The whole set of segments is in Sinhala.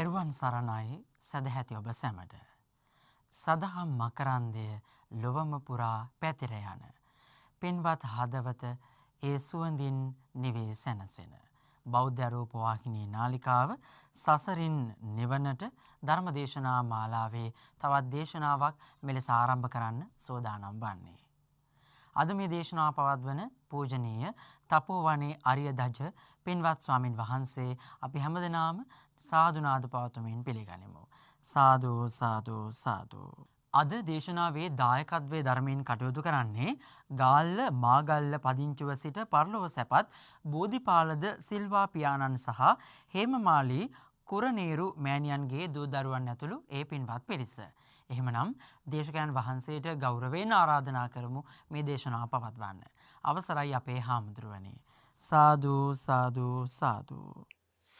තෙරුවන් සරණයි සදැහැති ඔබ සැමට. සදහම් මකරන්දය ලොවම පුරා පැතිර යන. පින්වත් හදවත ඒ සුවඳින් නිවේ සැනසෙන. බෞද්ධරූපවාහිනී නාලිකාව සසරින් නිවනට ධර්මදේශනා මාලාවේ තවත් දේශනාවක් මෙලෙස ආරම්භ කරන්න සෝදානම් වන්නේ. අද මේ දේශනා පවත්වන පූජනීය තපෝවනේ අරිය දජ පින්වත් ස්වාමින් වහන්සේ අපි හැමදෙනාම සාධනාද පාතුමෙන් පිළිගනිමු. සාධූ සාධූ සාධූ. අද දේශනාවේ දායකත්වය ධර්මයෙන් කටයුතු කරන්නේ ගාල්ල මාගල්ල පදිංචුව සිට පරලොව සැපත් බෝධිපාලද සිල්වා පියාණන් සහ හේමමාලී කුරනේරු මෑණියන්ගේ දූ දරුවන් ඇතුළු ඒ පින්වත් පිරිස. එහෙමනම් දේශකයන් වහන්සේට ගෞරවයෙන් ආරාධනා කරමු මේ දේශනාව පවත්වන්න. අවසරයි අපේ හාමුදුරුවනේ. සාදු සාදු සාදු.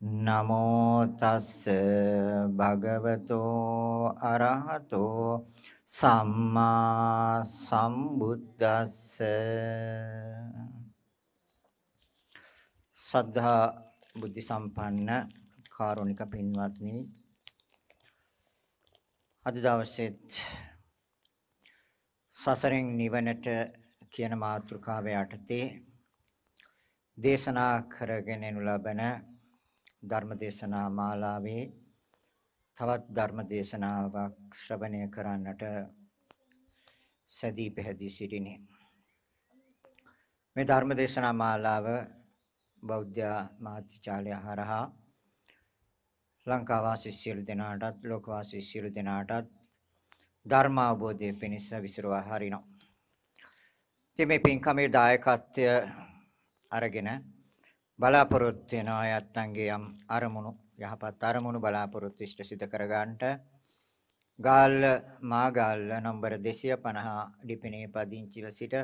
නමෝ තස්ස භගවතෝ අරහතෝ සම්මා සම්බුද්දස්ස සද්ධා බුද්ධ සම්පන්න කාරුණික පින්වත්නි අද දවසේත් සසරෙන් නිවනට කියන මාතෘකාව යටතේ දේශනා කරගෙන යනු ලබන ධර්මදේශනා මාලාවේ තවත් ධර්මදේශනාවක් ශ්‍රවණය කරන්නට සැදී පැහැදී සිටිනේ. මේ ධර්මදේශනා මාලාව බෞද්ධ මාත්‍චාලය හරහා ලංකා වාසී සියලු දෙනාටත් ලෝක වාසී සියලු දෙනාටත් ධර්ම අවබෝධය පිණිස විසිරුවා හරිනවා. ඉතින් මේ පින්කමේ දායකත්වය අරගෙන බලාපොරොත්තු වෙන අයත්තන්ගේ යම් අරමුණු යහපත් අරමුණු බලාපොරොත්තු ඉෂ්ට සිත කරගන්නට ගාල්ල මාගාල්ල නම්බර 250 ඩිපිනේ පදිංචිව සිට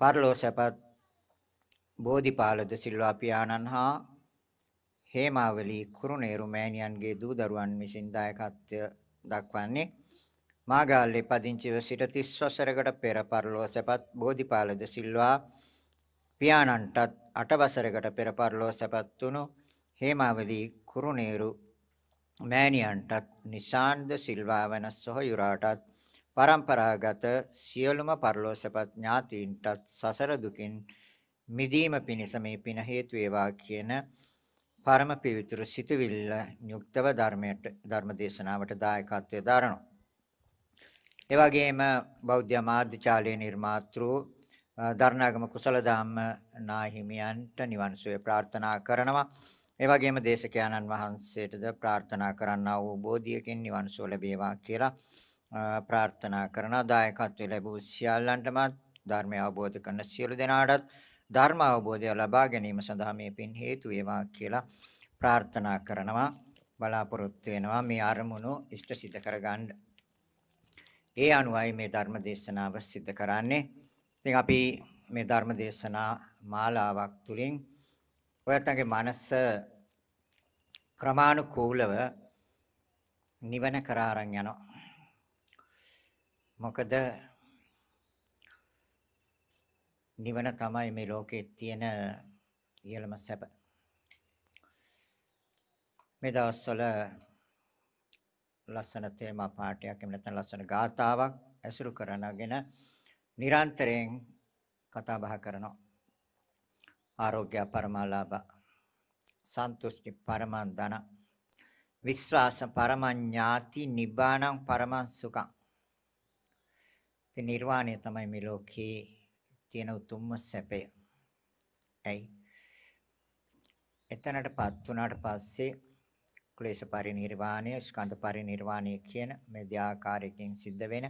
පර්ලෝසපත් බෝධිපාලද සිල්වා පියාණන් හා හේමාවලි කුරුණේරු මෑණියන්ගේ දූ දරුවන් විසින් දායකත්වය දක්වන්නේ මාගාල්ලේ පදිංචිව සිට 30 වසරකට පෙර පර්ලෝසපත් බෝධිපාලද සිල්වා පියාණන්ටත් අටවසරකට පෙර පරලෝ සැපත් වුණු හේමාවලී කුරුණේරු මෑණියන්ටත් නිශාන්ද සිල්වා වන සොහයුරාටත් પરම්පරාගත සියලුම පරලෝ සැපත් ඥාතීන්ටත් සසර දුකින් මිදීම පිණිස මේ පින හේතු වේවා කියන පරම පවිත්‍ර සිතවිල්ල යුක්තව ධර්මයට ධර්ම දේශනාවට දායකත්වයේ දරනවා. ඒ වගේම බෞද්ධ මාධ්‍යාලයේ නිර්මාතෘ ධර්ණාගම කුසලදාම්ම නාහිමියන්ට නිවන් සුවය ප්‍රාර්ථනා කරනවා. ඒ වගේම දේශකයන්න් වහන්සේටද ප්‍රාර්ථනා කරන්නා වූ බෝධියකින් නිවන් සුව ලැබේවා කියලා ප්‍රාර්ථනා කරන දායකත්වය ලැබූ සියල්ලන්ටම ධර්මය අවබෝධ කරන සියලු දෙනාටත් ධර්ම අවබෝධය ලබා ගැනීම සඳහා මේ පින් හේතු වේවා කියලා ප්‍රාර්ථනා කරනවා බලාපොරොත්තු වෙනවා මේ අරමුණු ඉෂ්ට සිද්ධ කරගන්න. ඒ අනුවයි මේ ධර්ම දේශනාව සිද්ධ කරන්නේ. ඉතින් අපි මේ ධර්ම දේශනා මාලාවක් තුලින් ඔයත්ගේ මනස ක්‍රමානුකූලව නිවන කරා අරන් යනවා. මොකද නිවන තමයි මේ ලෝකයේ තියෙන ඉහළම සැප. මේ දවස්වල ලස්සන තේමා පාඩයක් එහෙම නැත්නම් ලස්සන ගාතාවක් ඇසුරු කරනගෙන නිරන්තරයෙන් කතා බහ කරනවා. ආරෝග්‍ය පරමාලාභ, සන්තුෂ්ටි පරමං ධන, විශ්වාස පරමං ඥාති, නිබ්බාණං පරමං සුඛං. ඉතින් නිර්වාණය තමයි මේ ලෝකේ තියෙන උතුම්ම සැපය. ඇයි? එතනටපත් උනාට පස්සේ ක්ලේශ පරිණිර්වාණය, ස්කන්ධ පරිණිර්වාණය කියන මේ දෙආකාරයකින් සිද්ධ වෙන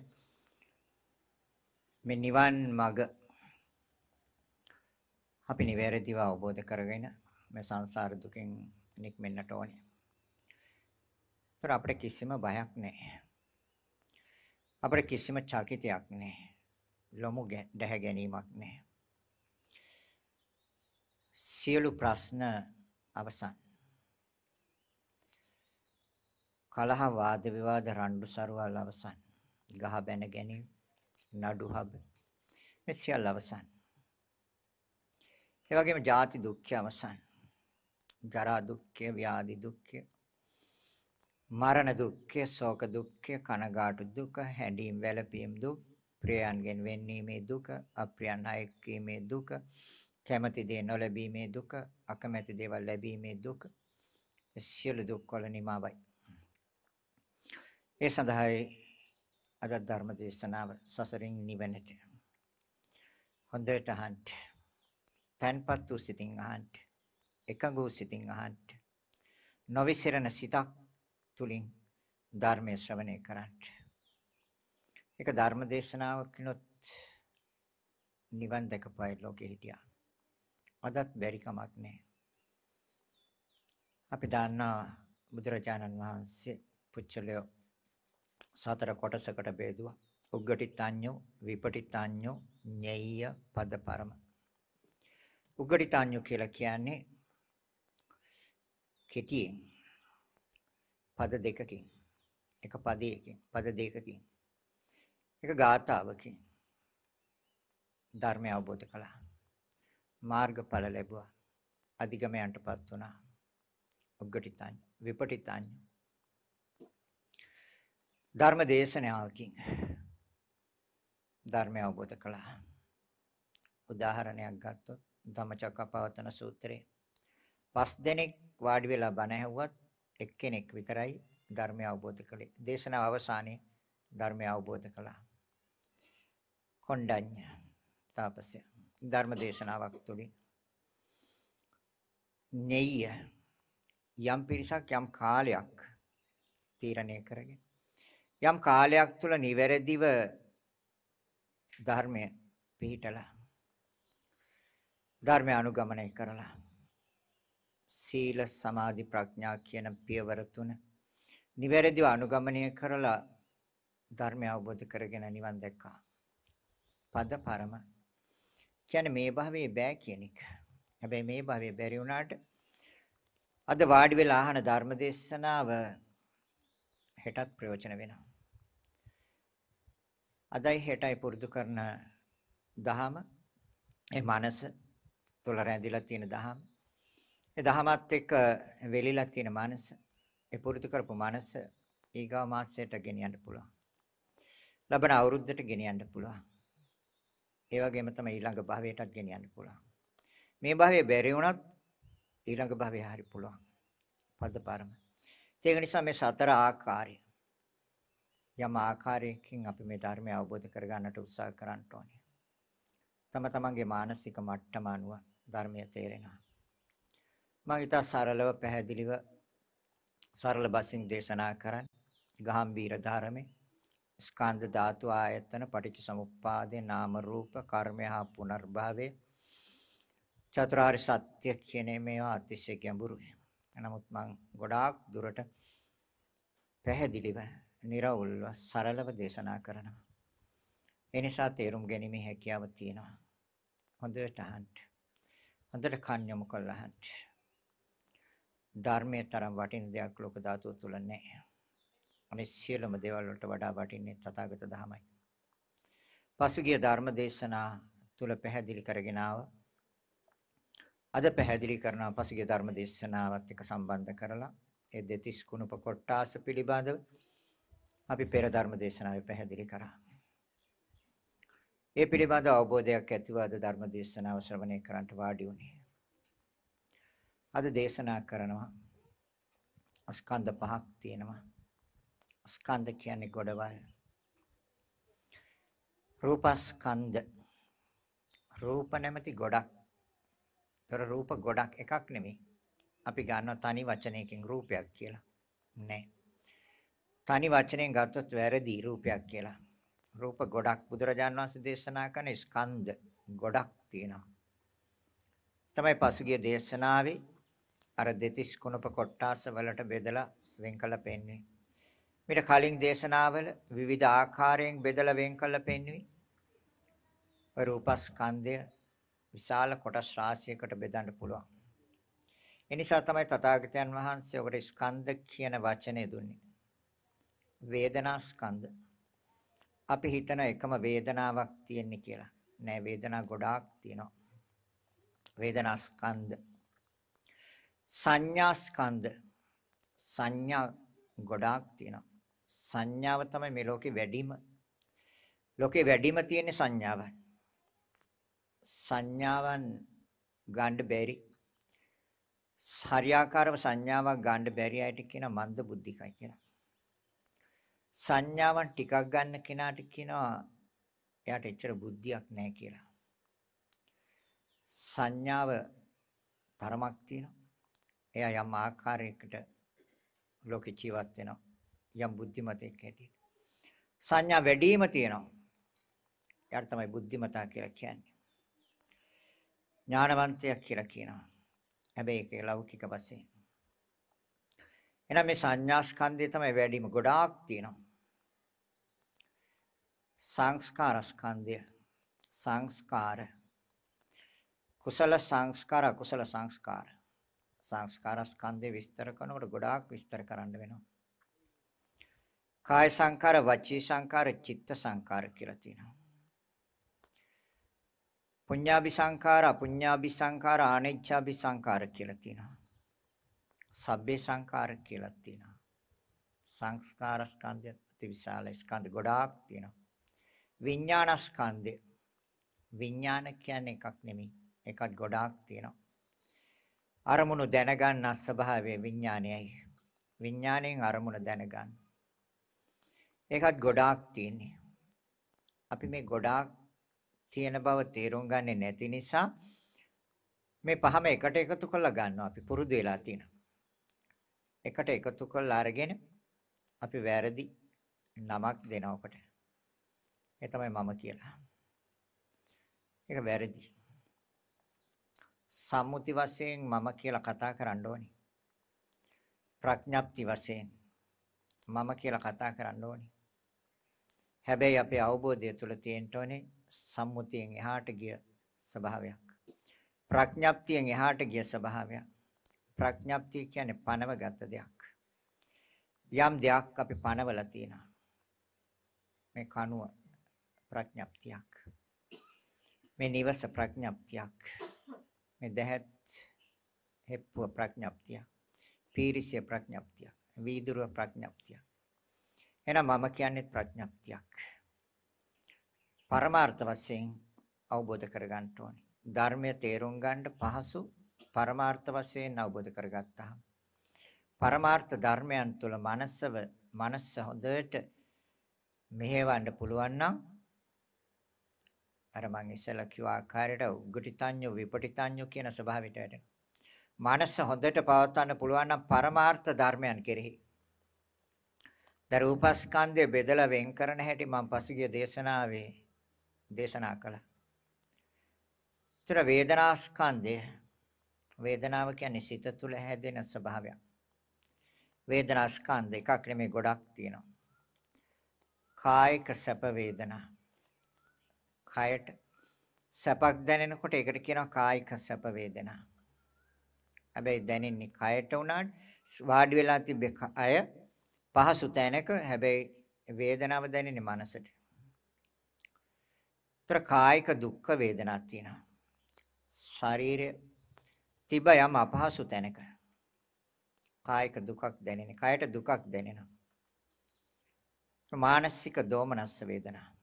මේ නිවන් මඟ අපි නිවැරදිව අවබෝධ කරගෙන මේ සංසාර දුකෙන් නික්මෙන්නට ඕනේ. ඒතර අපිට කිසිම බයක් නැහැ. අපිට කිසිම චකිතයක් නැහැ. ලොමු දැහ ගැනීමක් නැහැ. සියලු ප්‍රශ්න අවසන්. කලහ වාද විවාද රණ්ඩු සරුවල් අවසන්. ගහ බැන ගැනීම නඩු හබ මේ සියල්ල අවසන්. ඒ වගේම ජාති දුක්ඛය අවසන්. ජරා දුක්ඛය, ව්‍යාධි දුක්ඛය, මරණ දුක්ඛය, ශෝක දුක්ඛය, කනගාටු දුක, හැඬීම් වැළපීම් දුක්, ප්‍රියයන්ගෙන් වෙන්වීමේ දුක, අප්‍රියයන් අයෙක්ීමේ දුක, කැමැති දේ නොලැබීමේ දුක, අකමැති දේවල් ලැබීමේ දුක, සියලු දුක්වල නිමාවයි. ඒ සඳහායි අද ධර්ම දේශනාව සසරින් නිවනට හොඳට අහන්න. තන්පත් වූ සිතින් අහන්න. එකඟ වූ සිතින් අහන්න. නොවිසිරෙන සිතක් තුලින් ධර්මය ශ්‍රවණය කරන්න. ඒක ධර්ම දේශනාවක් කිනොත් නිවන් දැකපය ලෝකෙ හිටියා. අදත් බැරි කමක් නැහැ. අපි දන්නා බුදුරජාණන් වහන්සේ පුච්චලෝ සතර කොටසකට බෙදුවා. උග්ගටිතාඤ්ඤෝ විපටිතාඤ්ඤෝ ඤෙය්‍ය පදපරම. උග්ගටිතාඤ්ඤෝ කියලා කියන්නේ කෙටියෙන් පද දෙකකින් එක පදයකින් පද දෙකකින් එක ගාථාවකින් ධර්මය අවබෝධ කළා මාර්ගඵල ලැබුවා අධිගමයන්ටපත් වුණා උග්ගටිතාඤ්ඤ විපටිතාඤ්ඤ ධර්ම දේශනාවකින් ධර්මය අවබෝධ කළා. උදාහරණයක් ගත්තොත් ධම්මචක්කපවත්තන සූත්‍රයේ පස් දෙනෙක් වාඩි වෙලා බණ ඇහුවත් එක්කෙනෙක් විතරයි ධර්මය අවබෝධ කළේ. දේශනාව අවසානයේ ධර්මය අවබෝධ කළා. කොණ්ඩඤ්ඤ තාපසය ධර්ම දේශනාවක් තුළින් නෙය්‍ය යම් පිරිසක් යම් කාලයක් තීරණය කරගෙන යම් කාලයක් තුල නිවැරදිව ධර්මය පිළිටලා ධර්මය අනුගමනය කරලා සීල සමාධි ප්‍රඥා කියන පියවර තුන නිවැරදිව අනුගමනය කරලා ධර්මය අවබෝධ කරගෙන නිවන් දැක්කා. පද පරම කියන්නේ මේ භවයේ බෑ කියන එක. හැබැයි මේ භවයේ බැරි වුණාට අද වාඩි වෙලා අහන ධර්ම දේශනාව හෙටත් ප්‍රයෝජන වෙනවා. අදයි හෙටයි පුරුදු කරන දහම ඒ මනස තුල රැඳිලා තියෙන දහම ඒ දහමත් එක්ක වෙලිලා තියෙන මනස ඒ පුරුදු කරපු මනස ඊගාව මාසයට ගෙනියන්න පුළුවන් ලබන අවුරුද්දට ගෙනියන්න පුළුවන් ඒ වගේම තමයි ඊළඟ භවයටත් ගෙනියන්න පුළුවන් මේ භවයේ බැරි වුණත් ඊළඟ භවය හරි පුළුවන් පදපරම ඒක නිසා මේ සතර ආකාරය යම් ආකාරයකින් අපි මේ ධර්මය අවබෝධ කරගන්නට උත්සාහ කරන්න ඕනේ. තම තමන්ගේ මානසික මට්ටම අනුව ධර්මය තේරෙනවා. මම ඊට සරලව පැහැදිලිව සරල බසින් දේශනා කරන්න. ගාම්භීර ධර්මේ ස්කන්ධ ධාතු ආයතන පටිච්ච සමුප්පාදේ නාම රූප කර්මය හා පුනර්භවය චතුරාර්ය සත්‍ය කියන මේවා අතිශය ගැඹුරුයි. නමුත් මම ගොඩාක් දුරට පැහැදිලිව निරවුල්ව සරලව දේශනා කරනවා. ඒ නිසා තේරුම් ගැනීමේ හැකියාව තියෙනවා. හොඳට අහන්න. හොඳට කන් යොමු කරලා අහන්න. ධර්මයේ තරම් වටින දෙයක් ලෝක ධාතුව තුල නැහැ. අනේ සියලුම දේවල් වලට වඩා වටින්නේ තථාගත ධහමයි. පසුගිය ධර්ම දේශනා තුල පැහැදිලි කරගෙන අද පැහැදිලි කරන පසුගිය ධර්ම දේශනාවත් එක්ක සම්බන්ධ කරලා ඒ දෙතිස් කුණප කොටාස පිළිබඳව අපි පෙර ධර්ම දේශනාවේ පැහැදිලි කරා. ඒ පිළිබඳ අවබෝධයක් ඇතිව අද ධර්ම දේශනාව ශ්‍රවණය කරන්නට වාඩි වුණේ. අද දේශනා කරනවා ස්කන්ධ පහක් තියෙනවා. ස්කන්ධ කියන්නේ ගොඩවල්. රූපස්කන්ධ. රූප නැමැති ගොඩක්. ତොර රූප ගොඩක් එකක් නෙමෙයි. අපි ගන්නවා තනි වචනයකින් රූපයක් කියලා. නෑ. තනි වචනයෙන් ගත්තොත් වැරදි රූපයක් කියලා. රූප ගොඩක් බුදුරජාන් වහන්සේ දේශනා කරන ස්කන්ධ ගොඩක් තියෙනවා. තමයි පසුගිය දේශනාවේ අර දෙතිස් කුණප කොට්ටාස වලට බෙදලා වෙන් කළා පෙන්වන්නේ. මීට කලින් දේශනාවල විවිධ ආකාරයෙන් බෙදලා වෙන් කළා පෙන්වුවේ. රූපස්කන්ධය විශාල කොටස් රාශියකට බෙදන්න පුළුවන්. එනිසා තමයි තථාගතයන් වහන්සේ ඔකට ස්කන්ධ කියන වචනේ දුන්නේ. වේදනා ස්කන්ධ අපි හිතන එකම වේදනාවක් තියෙන්නේ කියලා. නෑ වේදනා ගොඩාක් තියෙනවා. වේදනා ස්කන්ධ සංඥා ස්කන්ධ සංඥා ගොඩාක් තියෙනවා. සංඥාව තමයි මේ ලෝකේ වැඩිම ලෝකේ වැඩිම තියෙන සංඥාවන්. සංඥාවන් ගන්න බැරි. හරියාකාරව සංඥාවක් ගන්න බැරි අයට කියන මන්ද බුද්ධිකයි කියලා. සංඥාවන් ටිකක් ගන්න කෙනාට කියනවා එයාට එච්චර බුද්ධියක් නැහැ කියලා. සංඥාව තරමක් තියෙනවා. එයා යම් ආකාරයකට ලෝකේ ජීවත් වෙනවා. යම් බුද්ධිමතෙක් හැටියට. සංඥා වැඩිම තියෙනවා. එයාට තමයි බුද්ධිමතා කියලා කියන්නේ. ඥානවන්තයෙක් කියලා කියනවා. හැබැයි ඒක ලෞකික වශයෙන්. එහෙනම් මේ සංඥා ස්කන්ධය තමයි වැඩිම ගොඩාක් තියෙනවා. සංස්කාර ස්කන්ධය සංස්කාර කුසල සංස්කාර අකුසල සංස්කාර සංස්කාර ස්කන්ධය විස්තර කරනකොට ගොඩාක් විස්තර කරන්න වෙනවා කාය සංකාර වචී සංකාර චිත්ත සංකාර කියලා තියෙනවා පුඤ්ඤාභි සංකාර අපුඤ්ඤාභි සංකාර ආනෙච්ඡාභි සංකාර කියලා තියෙනවා සබ්බේ සංකාර කියලා තියෙනවා සංස්කාර ස්කන්ධය අතිවිශාල ස්කන්ධ ගොඩාක් තියෙනවා විඥානස්කන්ධය. විඥාන කියන්නේ එකක් නෙමෙයි. ඒකත් ගොඩාක් තියෙනවා. අරමුණු දැනගන්න ස්වභාවය විඥානයයි. විඥාණයෙන් අරමුණ දැනගන්න. ඒකත් ගොඩාක් තියෙන්නේ. අපි මේ ගොඩාක් තියෙන බව තේරුම් ගන්නේ නැති නිසා මේ පහම එකට එකතු කරලා ගන්නවා අපි පුරුදු වෙලා තියෙන. එකට එකතු කරලා අරගෙන අපි වැරදි නමක් දෙනවකට. ඒ තමයි මම කියලා. ඒක වැරදි. සම්මුති වශයෙන් මම කියලා කතා කරන්න ඕනේ. ප්‍රඥප්ති වශයෙන් මම කියලා කතා කරන්න ඕනේ. හැබැයි අපේ අවබෝධය තුළ තියෙන්න ඕනේ සම්මුතියෙන් එහාට ගිය ස්වභාවයක්. ප්‍රඥප්තියෙන් එහාට ගිය ස්වභාවයක්. ප්‍රඥප්තිය කියන්නේ පනවගත දෙයක්. යම් දෙයක් අපි පනවලා තියෙනවා. මේ කණුව ප්‍රඥප්තියක්. මේ නිවස ප්‍රඥප්තියක්. මේ දැහත් හෙප්පුව ප්‍රඥප්තිය. පීරිසිය ප්‍රඥප්තිය. වීදුරුව ප්‍රඥප්තිය. එහෙනම් මම කියන්නේ ප්‍රඥප්තියක්. පරමාර්ථ වශයෙන් අවබෝධ කරගන්න ඕනේ. ධර්මය තේරුම් ගන්න පහසු පරමාර්ථ වශයෙන් අවබෝධ කරගත්තාම පරමාර්ථ ධර්මයන් තුල මනසව මනස හොඳට මෙහෙවන්න පුළුවන් නම් අර මං ඉස්සෙල්ලා කිව්ව ආකාරයට උග්ගටිතාඤ්ඤ විපටිතාඤ්ඤ කියන ස්වභාවයට වැටෙනවා. මනස හොඳට පවත්වන්න පුළුවන් නම් පරමාර්ථ ධර්මයන් කෙරෙහි. දැන් රූපස්කන්ධය බෙදලා වෙන් කරන හැටි මම පසුගිය දේශනාවේ දේශනා කළා. ඊට වේදනාස්කන්ධය වේදනාව කියන්නේ සිත තුළ හැදෙන ස්වභාවයක්. වේදනාස්කන්ධ එකක් නෙමෙයි ගොඩක් තියෙනවා. කායික සැප වේදනා කයට සැපක් දැනෙනකොට ඒකට කියනවා කායික සැප වේදනා. හැබැයි දැනෙන්නේ කයට උනාට වාඩි වෙලා තිබෙ අය පහසු තැනක හැබැයි වේදනාව දැනෙන්නේ මනසට. ප්‍රකායික දුක් වේදනාවක් තියෙනවා. ශරීරය තිබ යම් අපහසු තැනක කායික දුකක් දැනෙන, කයට දුකක් දැනෙනවා. මානසික දෝමනස්ස වේදනාව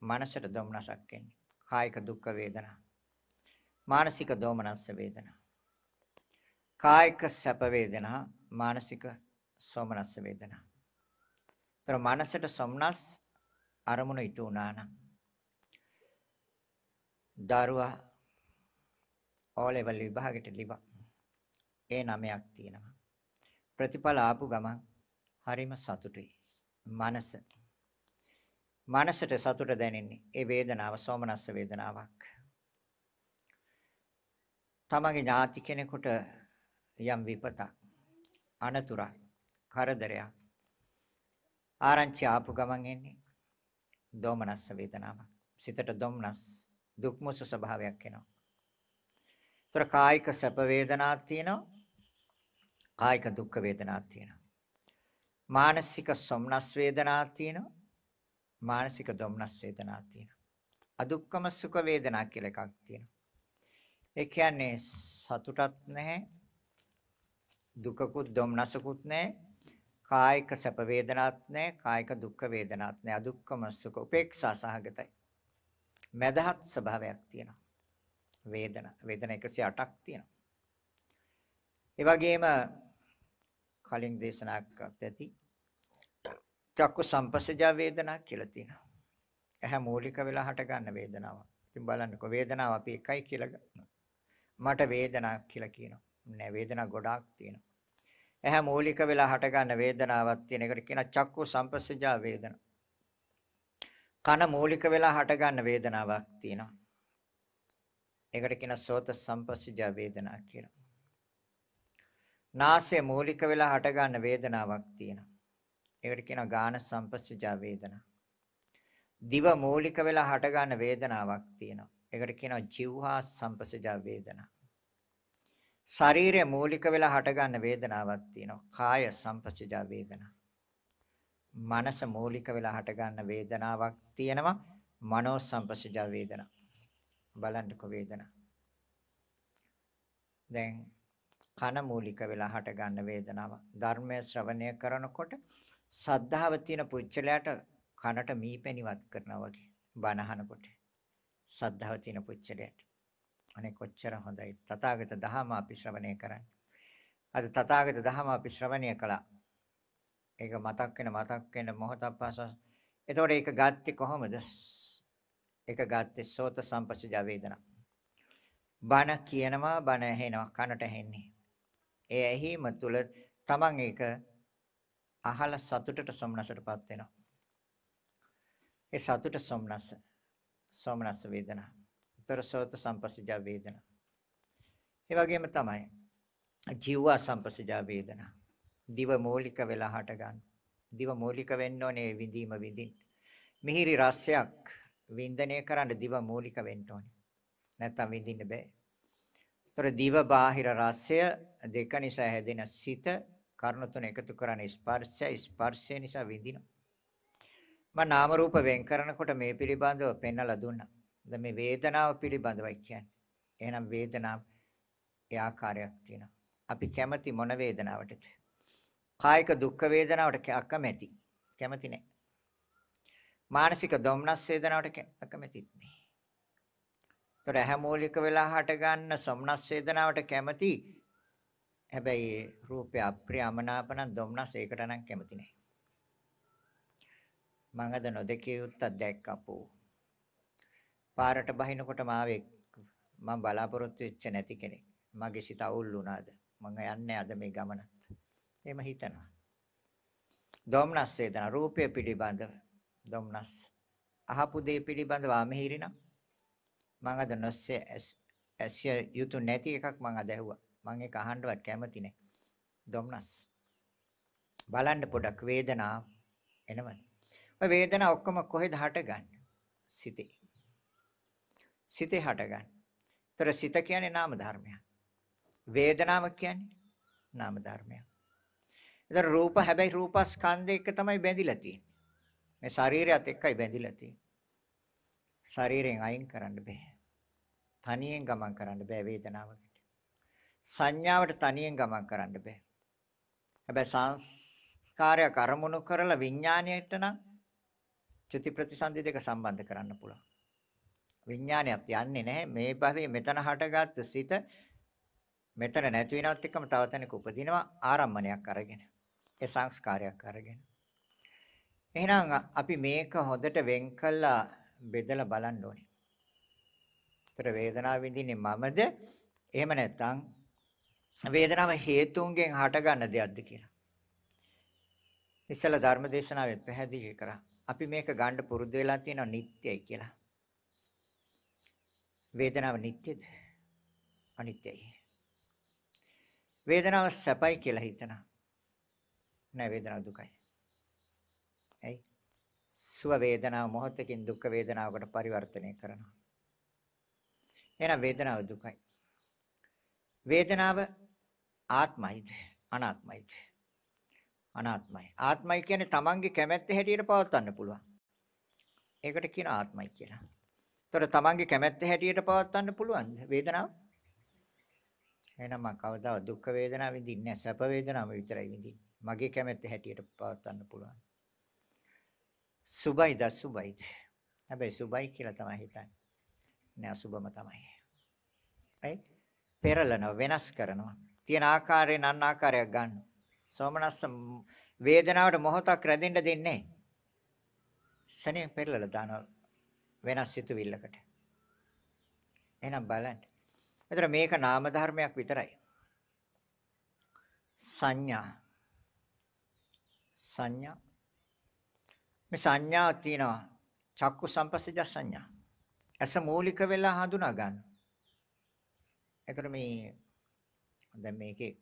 මනසට දොමනසක් එන්නේ. කායික දුක් වේදනා. මානසික දොමනස් වේදනා. කායික සැප වේදනා, මානසික සොමනස් වේදනා. ତර මනසට සොමනස් අරමුණ ඉටු වුණා නම් දරුවා ඕ ලෙවල් විභාගෙට ලිව ඒ නමයක් තියෙනවා. ප්‍රතිඵල ආපු ගමන් හරිම සතුටුයි. මනස මනසට සතුට දැනෙන්නේ. ඒ වේදනාව සෝමනස්ස වේදනාවක්. තමගේ ඥාති කෙනෙකුට යම් විපතක්, අනතුරක්, කරදරයක් ආරංචි ආපු ගමන් එන්නේ දෝමනස්ස වේදනාවක්. සිතට දොම්නස් දුක්මුසු ස්වභාවයක් එනවා. ඒතර කායික සැප වේදනාවක් තියෙනවා. කායික දුක් වේදනාවක් තියෙනවා. මානසික සොම්නස් වේදනාවක් තියෙනවා. මානසික දුම්නස් වේදනා තියෙනවා. අදුක්කම සුඛ වේදනා කියලා එකක් තියෙනවා. ඒ කියන්නේ සතුටක් නැහැ. දුකකුත් දුම්නසකුත් නැහැ. කායික සැප වේදනාවක් නැහැ. කායික දුක් වේදනාවක් නැහැ. අදුක්කම සුඛ උපේක්ෂා සහගතයි. මදහත් ස්වභාවයක් තියෙනවා. වේදනා වේදනා 108ක් තියෙනවා. ඒ වගේම කලින් දේශනා කරත් ඇති චක්කු සම්පස්සජා වේදනා කියලා තියෙනවා. ඇහැ මූලික වෙලා හට ගන්න වේදනාව. ඉතින් බලන්නකෝ වේදනාව අපි එකයි කියලා ගන්නවා. මට වේදනා කියලා කියනවා. නෑ වේදනා ගොඩාක් තියෙනවා. ඇහැ මූලික වෙලා හට ගන්න වේදනාවක් තියෙන එකට කියනවා චක්කු සම්පස්සජා වේදනා. කන මූලික වෙලා හට ගන්න වේදනාවක් තියෙනවා. ඒකට කියනවා සෝත සම්පස්සජා වේදනා කියලා. නාසය මූලික වෙලා හට ගන්න වේදනාවක් තියෙනවා. ඒකට කියනවා ගාන සම්පස්සජා වේදනා. දිව මූලික වෙලා හට ගන්න වේදනාවක් තියෙනවා. ඒකට කියනවා જીවහා සම්පස්සජා වේදනා. ශරීරය මූලික වෙලා හට ගන්න වේදනාවක් තියෙනවා. කාය සම්පස්සජා වේදනා. මනස මූලික වෙලා හට ගන්න වේදනාවක් තියෙනවා. මනෝ සම්පස්සජා වේදනා. බලන්නකො වේදනා. දැන් කන මූලික වෙලා හට ගන්න වේදනාව ධර්මය ශ්‍රවණය කරනකොට සද්ධාව තියෙන පුච්චලයට කනට මීපැණිවත් කරනවා වගේ බණ අහනකොට සද්ධාව තියෙන පුච්චලයට අනේ කොච්චර හොඳයි තථාගත දහම අපි ශ්‍රවණය කරන්නේ අද තථාගත දහම අපි ශ්‍රවණය කළා ඒක මතක් වෙන මතක් වෙන මොහොතක් පාසා එතකොට ඒක ගත්තේ කොහොමද ඒක ගත්තේ සෝත සම්පස්සජ වේදනා බණ කියනවා බණ ඇහෙනවා කනට ඇහෙන්නේ ඒ ඇහිම තුල තමන් ඒක අහලා සතුටට සොම්නසටපත් වෙනවා. ඒ සතුට සොම්නස සොම්නස වේදනා. උතර සෝත සම්පසජා වේදනා. ඒ වගේම තමයි ජීවා සම්පසජා වේදනා. දිව මූලික වෙලා හට ගන්න. දිව මූලික වෙන්න ඕනේ විඳීම විඳින්. මිහිරි රසයක් වින්දනය කරන්න දිව මූලික වෙන්න ඕනේ. නැත්තම් විඳින්න බෑ. ඒතර දිව බාහිර රසය දෙක නිසා හැදෙන සිත කරුණ තුන එකතු කරන්නේ ස්පර්ශය ස්පර්ශය නිසා විඳිනවා මම නාම රූප වෙන් කරනකොට මේ පිළිබඳව පෙන්වලා දුන්නා දැන් මේ වේදනාව පිළිබඳවයි කියන්නේ එහෙනම් වේදනාව ඒ ආකාරයක් තියෙනවා අපි කැමති මොන වේදනාවටද කායික දුක් වේදනාවට අකමැති කැමති නැහැ මානසික දොම්නස් වේදනාවට අකමැතිත් නෑ. ඒතර හැමෝලික වෙලා හට ගන්න සොම්නස් වේදනාවට කැමති හැබැයි රූපය අප්‍රියමනාප නම් දුම්නස් ඒකට නම් කැමති නැහැ. මං අද නොදකිය යුත්තක් දැක්කපෝ. පාරට බහිනකොට මාවේ මම බලාපොරොත්තු වෙච්ච නැති කෙනෙක්. මගේ සිත අවුල් වුණාද? මම යන්නේ අද මේ ගමනත්. එහෙම හිතනවා. දුම්නස් වේදන රූපය පිළිබඳව දුම්නස් අහපු දේ පිළිබඳව ආමහිරිනම් මං අද නොස්සේ ඇසිය යුතු නැති එකක් මං අද ඇහුවා. මම ඒක අහන්නවත් කැමති නෑ. ධම්නස්. බලන්න පොඩක් වේදනාව එනවද? ඔය වේදනාව ඔක්කොම කොහෙද හටගන්නේ? සිතේ. සිතේ හටගන්නේ. ତර සිත කියන්නේ නාම ධර්මයක්. වේදනාව කියන්නේ නාම ධර්මයක්. ඒතර රූප හැබැයි රූපස්කන්ධ එක තමයි බැඳිලා තියෙන්නේ. මේ ශරීරයත් එක්කයි බැඳිලා තියෙන්නේ. ශරීරයෙන් අයින් කරන්න බෑ. තනියෙන් ගමන් කරන්න බෑ වේදනාවක. සංඥාවට තනියෙන් ගමන් කරන්න බෑ. හැබැයි සංස්කාරයක් අරමුණු කරලා විඥාණයට නම් චුති ප්‍රතිසන්දි දෙක සම්බන්ධ කරන්න පුළුවන්. විඥානයක් යන්නේ නැහැ මේ භවයේ මෙතන හටගත් සිත මෙතන නැති වෙනවත් එක්කම තව තැනක උපදිනවා ආරම්මණයක් අරගෙන. ඒ සංස්කාරයක් අරගෙන. එහෙනම් අපි මේක හොදට වෙන් කළා බෙදලා බලන්න ඕනේ. ତර වේදනාව විඳින්නේ මමද? එහෙම නැත්නම් වේදනාව හේතුන්ගෙන් හටගන්න දෙයක්ද කියලා. ඉස්සලා ධර්මදේශනාවේ පැහැදිලි කරා. අපි මේක ගන්න පුරුදු වෙලා තියෙනවා නිට්ටයයි කියලා. වේදනාව නිට්ටයද? අනිත්‍යයි. වේදනාව සැපයි කියලා හිතනවා. නෑ වේදනාව දුකයි. ඇයි? සුව වේදනාව මොහොතකින් දුක් වේදනාවකට පරිවර්තනය කරනවා. එහෙනම් වේදනාව දුකයි. වේදනාව ආත්මයිද අනාත්මයිද? අනාත්මයි. ආත්මයි කියන්නේ තමන්ගේ කැමැත්ත හැටියට පවත්වන්න පුළුවන්. ඒකට කියන ආත්මයි කියලා. ඒතර තමන්ගේ කැමැත්ත හැටියට පවත්වන්න පුළුවන්ද වේදනාව? එහෙනම් මම කවදා දුක් වේදනාව විඳින්නේ නැහැ. සැප වේදනාව විතරයි විඳින්නේ. මගේ කැමැත්ත හැටියට පවත්වන්න පුළුවන්. සුබයිද සුබයිද? හැබැයි සුබයි කියලා තමයි හිතන්නේ. නෑ සුබම තමයි. ඒ පෙරලන වෙනස් කරනවා. තියෙන ආකාරයෙන් අන් ආකාරයක් ගන්න. සෝමනස්ස වේදනාවට මොහොතක් රැඳෙන්න දෙන්නේ සනේ පෙරලලා දාන වෙනස් සිතුවිල්ලකට. එහෙනම් බලන්න. මෙතන මේක නාම ධර්මයක් විතරයි. සංඥා සංඥා මේ සංඥා තියෙනවා චක්කු සම්පස්සජ සංඥා. ඇස මූලික වෙලා හඳුනා ගන්න. එතකොට මේ දැන් මේකේ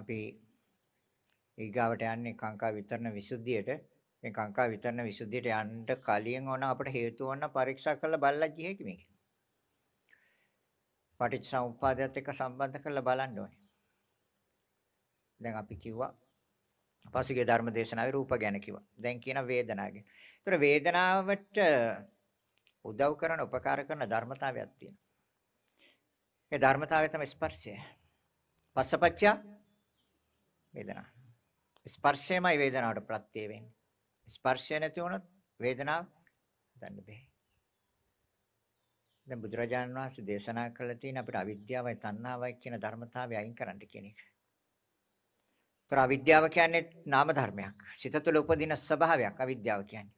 අපි ඊගාවට යන්නේ කාංකා විතරන විසුද්ධියට. මේ කාංකා විතරන විසුද්ධියට යන්න කලින් ඕන අපිට හේතු වන්න පරීක්ෂා කරලා බලලා ගිය හැකි මේක. පටිච්චසමුප්පාදයට එක්ක සම්බන්ධ කරලා බලන්න ඕනේ. දැන් අපි කිව්වා පසුගිය ධර්ම දේශනාවේ රූප ගැන කිව්වා. දැන් කියන වේදනාව ගැන. ඒතර වේදනාවට උදව් කරන උපකාර කරන ධර්මතාවයක් තියෙනවා. ඒ ධර්මතාවය තමයි ස්පර්ශය. පස්සපච්චය වේදනා. ස්පර්ශයමයි වේදනාවට ප්‍රත්‍ය වෙන්නේ. ස්පර්ශය නැති වුණොත් වේදනාව හදන්න බෑ. දැන් බුදුරජාණන් වහන්සේ දේශනා කළ තියෙන අපිට අවිද්‍යාවයි තණ්හාවයි කියන ධර්මතාවය අයින් කරන්න කියන එක. ඒතර අවිද්‍යාව කියන්නේ නාම ධර්මයක්. සිත තුළ උපදින ස්වභාවයක් අවිද්‍යාව කියන්නේ.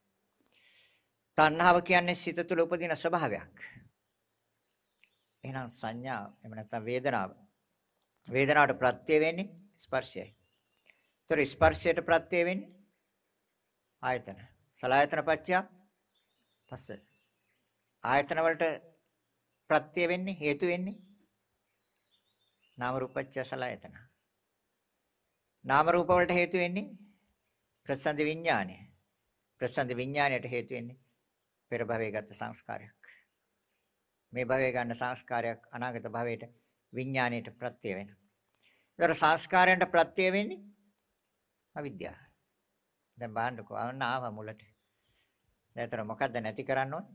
තණ්හාව කියන්නේ සිත තුළ උපදින ස්වභාවයක්. එහෙනම් සංඥා එහෙම නැත්නම් වේදනාව. වේදනාවට ප්‍රත්‍ය වෙන්නේ ස්පර්ශයයි. ඒතර ස්පර්ශයට ප්‍රත්‍ය වෙන්නේ ආයතන. සලආයතන පත්‍ය පස්ස. ආයතන වලට ප්‍රත්‍ය වෙන්නේ හේතු වෙන්නේ නාම රූපච්ඡ සලආයතන. නාම රූප වලට හේතු වෙන්නේ ප්‍රසන්ද විඥානය. ප්‍රසන්ද විඥානයට හේතු වෙන්නේ පෙර භවයේ ගත සංස්කාරයක්. මේ භවයේ ගන්න සංස්කාරයක් අනාගත භවයට විඥාණයට ප්‍රත්‍ය වෙනවා. ඒතර සංස්කාරයන්ට ප්‍රත්‍ය වෙන්නේ අවිද්‍යාව. දැන් බලන්නකෝ අන්න ආව මුලට. දැන්තර මොකද්ද නැති කරන්න ඕන?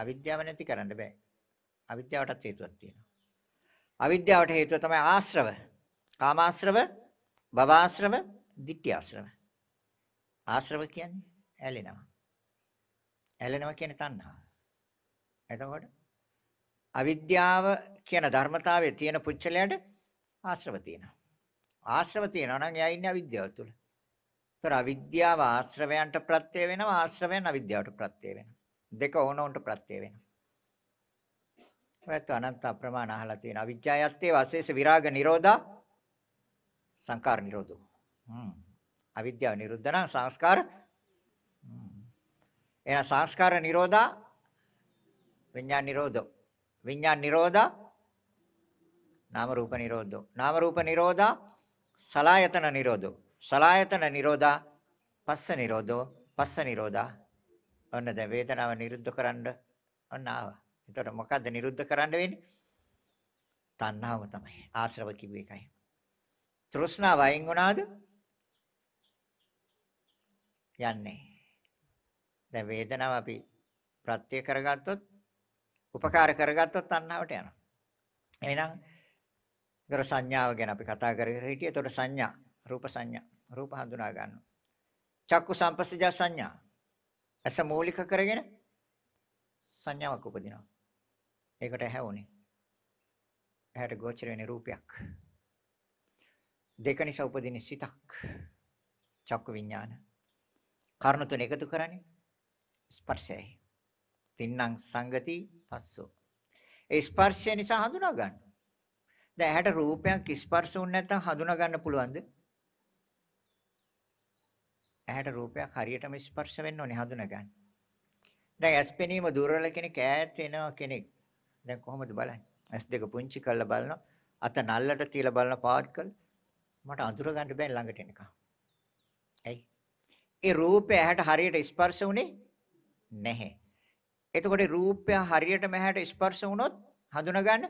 අවිද්‍යාව නැති කරන්න බෑ. අවිද්‍යාවටත් හේතුවක් තියෙනවා. අවිද්‍යාවට හේතුව තමයි ආශ්‍රව. කාමාශ්‍රව, භවආශ්‍රව, ditthිආශ්‍රව. ආශ්‍රව කියන්නේ ඇලෙනවා. ඇලෙනවා කියන්නේ තණ්හාව. එතකොට අවිද්‍යාව කියන ධර්මතාවයේ තියෙන පුච්චලයට ආශ්‍රව තියෙනවා. ආශ්‍රව තියෙනවා නම් එයා ඉන්නේ අවිද්‍යාව තුළ. ඒතර අවිද්‍යාව ආශ්‍රවයන්ට ප්‍රත්‍ය වෙනවා ආශ්‍රවයන් අවිද්‍යාවට ප්‍රත්‍ය වෙනවා. දෙක ඕනෝන්ට ප්‍රත්‍ය වෙනවා. ඔයත් අනන්ත අප්‍රමාණ අහලා තියෙන අවිජ්ජායත්තේ වාසේස විරාග නිරෝධා සංකාර නිරෝධෝ. හ්ම්. අවිද්‍යාව නිරුද්ධ නම් සංස්කාර එහෙනම් සංස්කාර නිරෝධා විඥාන නිරෝධෝ විඥාන නිරෝධා නාම රූප නිරෝධෝ නාම රූප නිරෝධා සලායතන නිරෝධෝ සලායතන නිරෝධා පස්ස නිරෝධෝ පස්ස නිරෝධා ඔන්න දැන් වේදනාව නිරුද්ධ කරන්න ඔන්න ආවා එතකොට මොකද්ද නිරුද්ධ කරන්න වෙන්නේ තණ්හාව තමයි ආශ්‍රව කිව්ව එකයි තෘෂ්ණාව අයින් වුණාද යන්නේ දැන් වේදනාව අපි ප්‍රත්‍ය කරගත්තොත් උපකාර කරගත්තොත් තණ්හාවට යනවා. එහෙනම් ඒතර සංඥාව ගැන අපි කතා කර කර හිටියේ. ඒතකොට සංඥා, රූප සංඥා, රූප හඳුනා ගන්නවා. චක්කු සම්පස්සජ සංඥා. ඇස මූලික කරගෙන සංඥාවක් උපදිනවා. ඒකට ඇහැ උනේ. ඇහැට ගෝචර වෙන රූපයක්. දෙක නිසා උපදින සිතක්. චක්කු විඥාන. කර්ණ තුන එකතු කරන්නේ ස්පර්ශයයි. තින්නම් සංගති පස්සෝ. ඒ ස්පර්ශය නිසා හඳුනා ගන්න. දැන් ඇහැට රූපයක් ස්පර්ශ වුනේ නැත්නම් හඳුනා ගන්න පුළුවන්ද? ඇහැට රූපයක් හරියටම ස්පර්ශ වෙන්න ඕනේ හඳුනා ගන්න. දැන් ඇස් පෙනීම දුර්වල කෙනෙක් ඈත් වෙනවා කෙනෙක්. දැන් කොහොමද බලන්නේ? ඇස් දෙක පුංචි කරලා බලනවා. අත නල්ලට තියලා බලන පාට් කරලා මට අඳුර ගන්න බෑ ළඟට එනකම්. ඇයි? ඒ රූපය ඇහැට හරියට ස්පර්ශ වුනේ නැහැ. එතකොට රූපය හරියට මහැට ස්පර්ශ වුණොත් හඳුනා ගන්න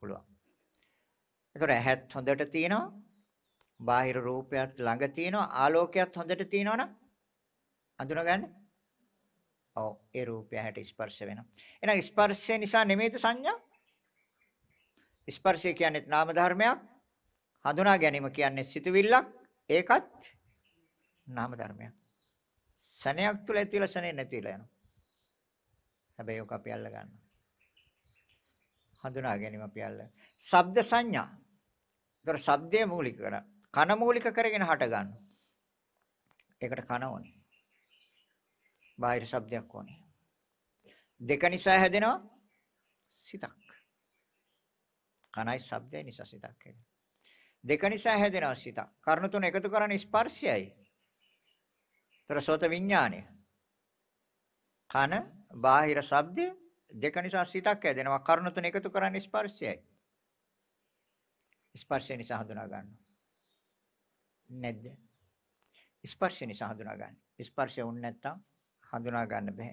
පුළුවන්. එතකොට ඇහත් හොඳට තියෙනවා. බාහිර රූපයක් ළඟ තියෙනවා. ආලෝකයක් හොඳට තියෙනවනම් හඳුනා ගන්න. ඔව් ඒ රූපය හැට ස්පර්ශ වෙනවා. එහෙනම් ස්පර්ශය නිසා නෙමෙයිද සංඥා? ස්පර්ශය කියන්නේ නාම ධර්මයක්. හඳුනා ගැනීම කියන්නේ සිතුවිල්ලක්. ඒකත් නාම ධර්මයක්. සනයක් තුල ඇතිලා සනේ නැතිලා යනවා. හැබැයි ඔක අපි අල්ල ගන්නවා. හඳුනා ගැනීම අපි අල්ල. ශබ්ද සංඥා. ඒතර ශබ්දය මූලික කර. කන මූලික කරගෙන හට ගන්නවා. ඒකට කන ඕනේ. බාහිර ශබ්දයක් ඕනේ. දෙක නිසා හැදෙනවා සිතක්. කනයි ශබ්දයයි නිසා සිතක් හැදෙනවා. දෙක නිසා හැදෙනවා සිතක්. කර්ණ තුන එකතු කරන්නේ ස්පර්ශයයි. ඒතර සෝත විඥානය. කන බාහිර ශබ්ද දෙක නිසා සිතක් ඇදෙනවා කරුණු තුන එකතු කරන්නේ ස්පර්ශයයි ස්පර්ශය නිසා හඳුනා ගන්නවා නැද්ද ස්පර්ශය නිසා හඳුනා ගන්න ස්පර්ශය වුණ නැත්තම් හඳුනා ගන්න බෑ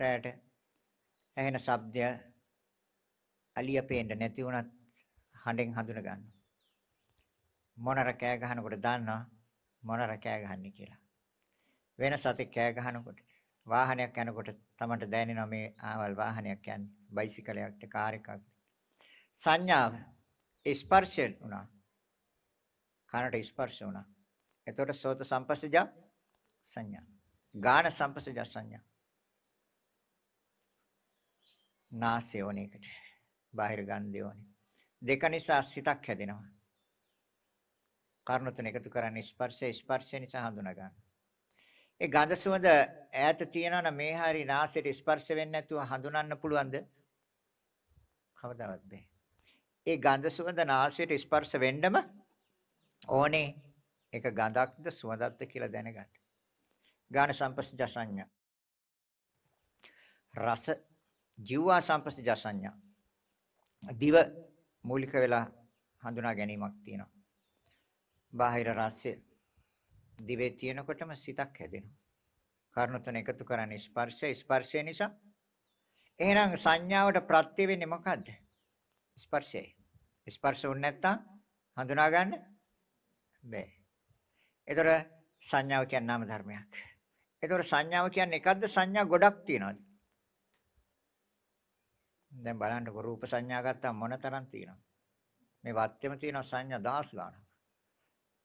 රැට ඇහෙන ශබ්දය අලිය පේන්න නැති වුණත් හඬෙන් හඳුනා ගන්නවා මොනර කෑ ගහනකොට දන්නවා මොනර කෑ ගහන්නේ කියලා වෙන සතෙක් කෑ ගහනකොට වාහනයක් යනකොට තමට දැනෙනවා මේ ආවල් වාහනයක් යන්නේ බයිසිකලයක්ද කාර් එකක්ද සංඥාව ස්පර්ශය වුණා කනට ස්පර්ශ වුණා එතකොට සෝත සම්පස්සජ සංඥා ගාන සම්පස්සජ සංඥා නාසය ඕනේකට බාහිර ගන්ධය ඕනේ දෙක නිසා සිතක් හැදෙනවා කර්ණ තුන එකතු කරන්නේ ස්පර්ශය ස්පර්ශය නිසා හඳුනා ගන්නවා ඒ ගඳ සුවඳ ඈත තියෙනවනම් මේ හරි නාසයට ස්පර්ශ වෙන්නේ නැතුව හඳුනන්න පුළුවන්ද? කවදාවත් බෑ. ඒ ගඳ සුවඳ නාසයට ස්පර්ශ වෙන්නම ඕනේ. ඒක ගඳක්ද සුවඳක්ද කියලා දැනගන්න. ගාන සම්පස්සජ සංඥා. රස ජීවා සම්පස්සජ සංඥා. දිව මූලික වෙලා හඳුනා ගැනීමක් තියෙනවා. බාහිර රසය දිවේ තියෙනකොටම සිතක් හැදෙනවා. කරුණු තුන එකතු කරන්නේ ස්පර්ශය ස්පර්ශය නිසා. එහෙනම් සංඥාවට ප්‍රත්‍ය වෙන්නේ මොකද්ද? ස්පර්ශයයි. ස්පර්ශ වුනේ නැත්තම් හඳුනා ගන්න බෑ. ඒතර සංඥාව කියන්නේ නාම ධර්මයක්. ඒතර සංඥාව කියන්නේ එකක්ද සංඥා ගොඩක් තියෙනවද? දැන් බලන්නකො රූප සංඥා ගත්තා මොන තරම් තියෙනවද? මේ වාත්‍යම තියෙන සංඥා දහස් ගාණක්.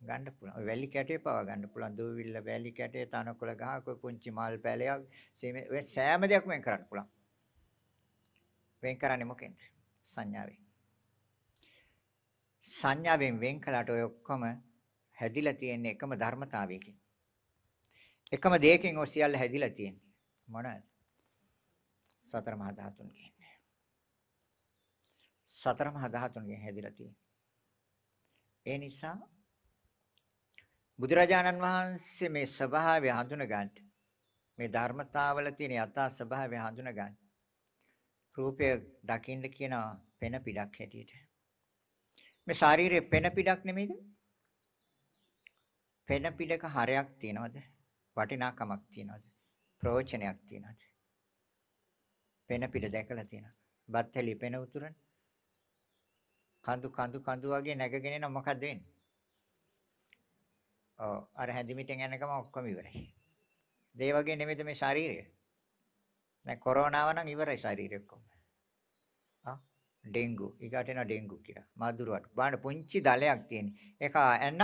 ගන්න පුළුවන්. වැලි කැටේ පවා ගන්න පුළුවන්. දූවිල්ල වැලි කැටේ තනකොළ ගහක පුංචි මල් පැලයක් ඔය සෑම දෙයක්ම වෙන් කරන්න පුළුවන්. වෙන් කරන්නේ මොකෙන්ද? සංඥාවෙන්. සංඥාවෙන් වෙන් කළාට ඔය ඔක්කොම හැදිලා තියෙන එකම ධර්මතාවයකින්. එකම දෙයකින් ඔය සියල්ල හැදිලා තියෙන්නේ. මොනවාද? සතර මහා ධාතුන් කියන්නේ. සතර මහා ධාතුන්ගෙන් හැදිලා තියෙන්නේ. ඒ නිසා බුදුරජාණන් වහන්සේ මේ ස්වභාවය හඳුන ගන්න මේ ධර්මතාවල තියෙන යථා ස්වභාවය හඳුන ගන්න රූපය දකින්න කියන පෙන පිටක් හැටියට මේ ශාරීරියේ පෙන පිටක් නෙමෙයිද පෙන පිටක හරයක් තියනවද වටිනාකමක් තියනවද ප්‍රයෝජනයක් තියනවද පෙන පිට දැකලා තියෙනවා බත් හැලි පෙන උතුරන කඳු කඳු කඳු වගේ නැගගෙන නම් මොකද වෙන්නේ ඔව් අර හැඳිමිටෙන් යනකම ඔක්කොම ඉවරයි. දේ වගේ නෙමෙයිද මේ ශරීරය? දැන් කොරෝනාව නම් ඉවරයි ශරීරය ඔක්කොම. ආ ඩෙන්ගු, ඊගාට එන ඩෙන්ගු කියලා. මදුරුවට බාන පුංචි දලයක් තියෙන. ඒක ඇන්න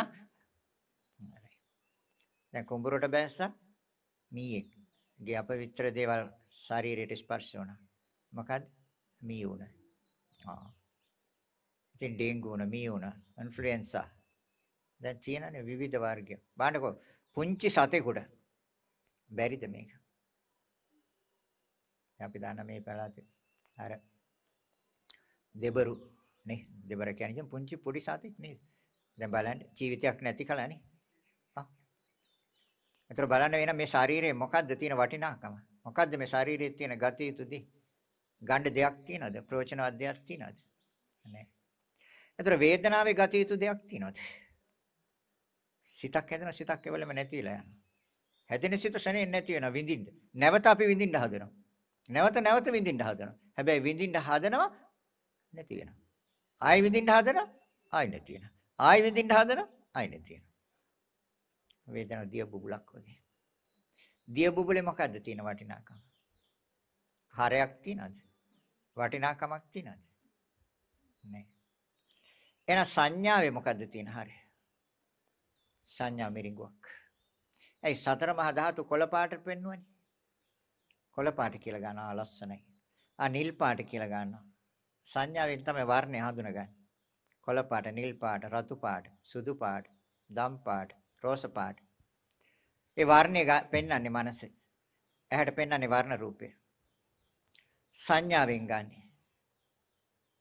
දැන් කුඹුරට බැස්සා මීයේ. ගේ අපවිත්‍ර දේවල් ශරීරයට ස්පර්ශ වුණා. මොකද? මී වුණා. ආ. ඉතින් ඩෙන්ගු වුණා, මී වුණා, ඉන්ෆ්ලුවෙන්සා දැන් තියෙනනේ විවිධ වර්ගය. බලන්නකෝ පුංචි සතෙකුට බැරිද මේක? අපි දන්න මේ පළාතේ අර දෙබරු නේ දෙබර කියන්නේ පුංචි පොඩි සතෙක් නේද? දැන් බලන්න ජීවිතයක් නැති කලානේ. ආ. ඒතර බලන්න වෙන මේ ශරීරයේ මොකද්ද තියෙන වටිනාකම? මොකද්ද මේ ශරීරයේ තියෙන ගතිය යුතුදී? ගන්න දෙයක් තියනද? ප්‍රයෝජනවත් දෙයක් තියනද? නැහැ. ඒතර වේදනාවේ ගතිය යුතු දෙයක් තියනද? සිතක් හැදෙනවා සිතක් එවලම නැති වෙලා යනවා. හැදෙන සිත ශනේ නැති වෙනවා විඳින්න. නැවත අපි විඳින්න හදනවා. නැවත නැවත විඳින්න හදනවා. හැබැයි විඳින්න හදනවා නැති වෙනවා. ආයි විඳින්න හදනවා ආයි නැති වෙනවා. ආයි විඳින්න හදනවා ආයි නැති වෙනවා. වේදනාව දිය බුබුලක් වගේ. දිය බුබුලේ මොකද්ද තියෙන වටිනාකම? හරයක් තියනද? වටිනාකමක් තියනද? නැහැ. එහෙනම් සංඥාවේ මොකද්ද තියෙන හරය? සංඥා මිරිඟුවක්. ඇයි සතර මහා ධාතු කොළ පාට පෙන්වන්නේ? කොළ පාට කියලා ගන්නවා ලස්සනයි. ආ නිල් පාට කියලා ගන්නවා. සංඥාවෙන් තමයි වර්ණය හඳුනගන්නේ. කොළ පාට, නිල් පාට, රතු පාට, සුදු පාට, දම් පාට, රෝස පාට. ඒ වර්ණය පෙන්වන්නේ මනස. ඇහැට පෙන්වන්නේ වර්ණ රූපය. සංඥාවෙන් ගන්නෙ.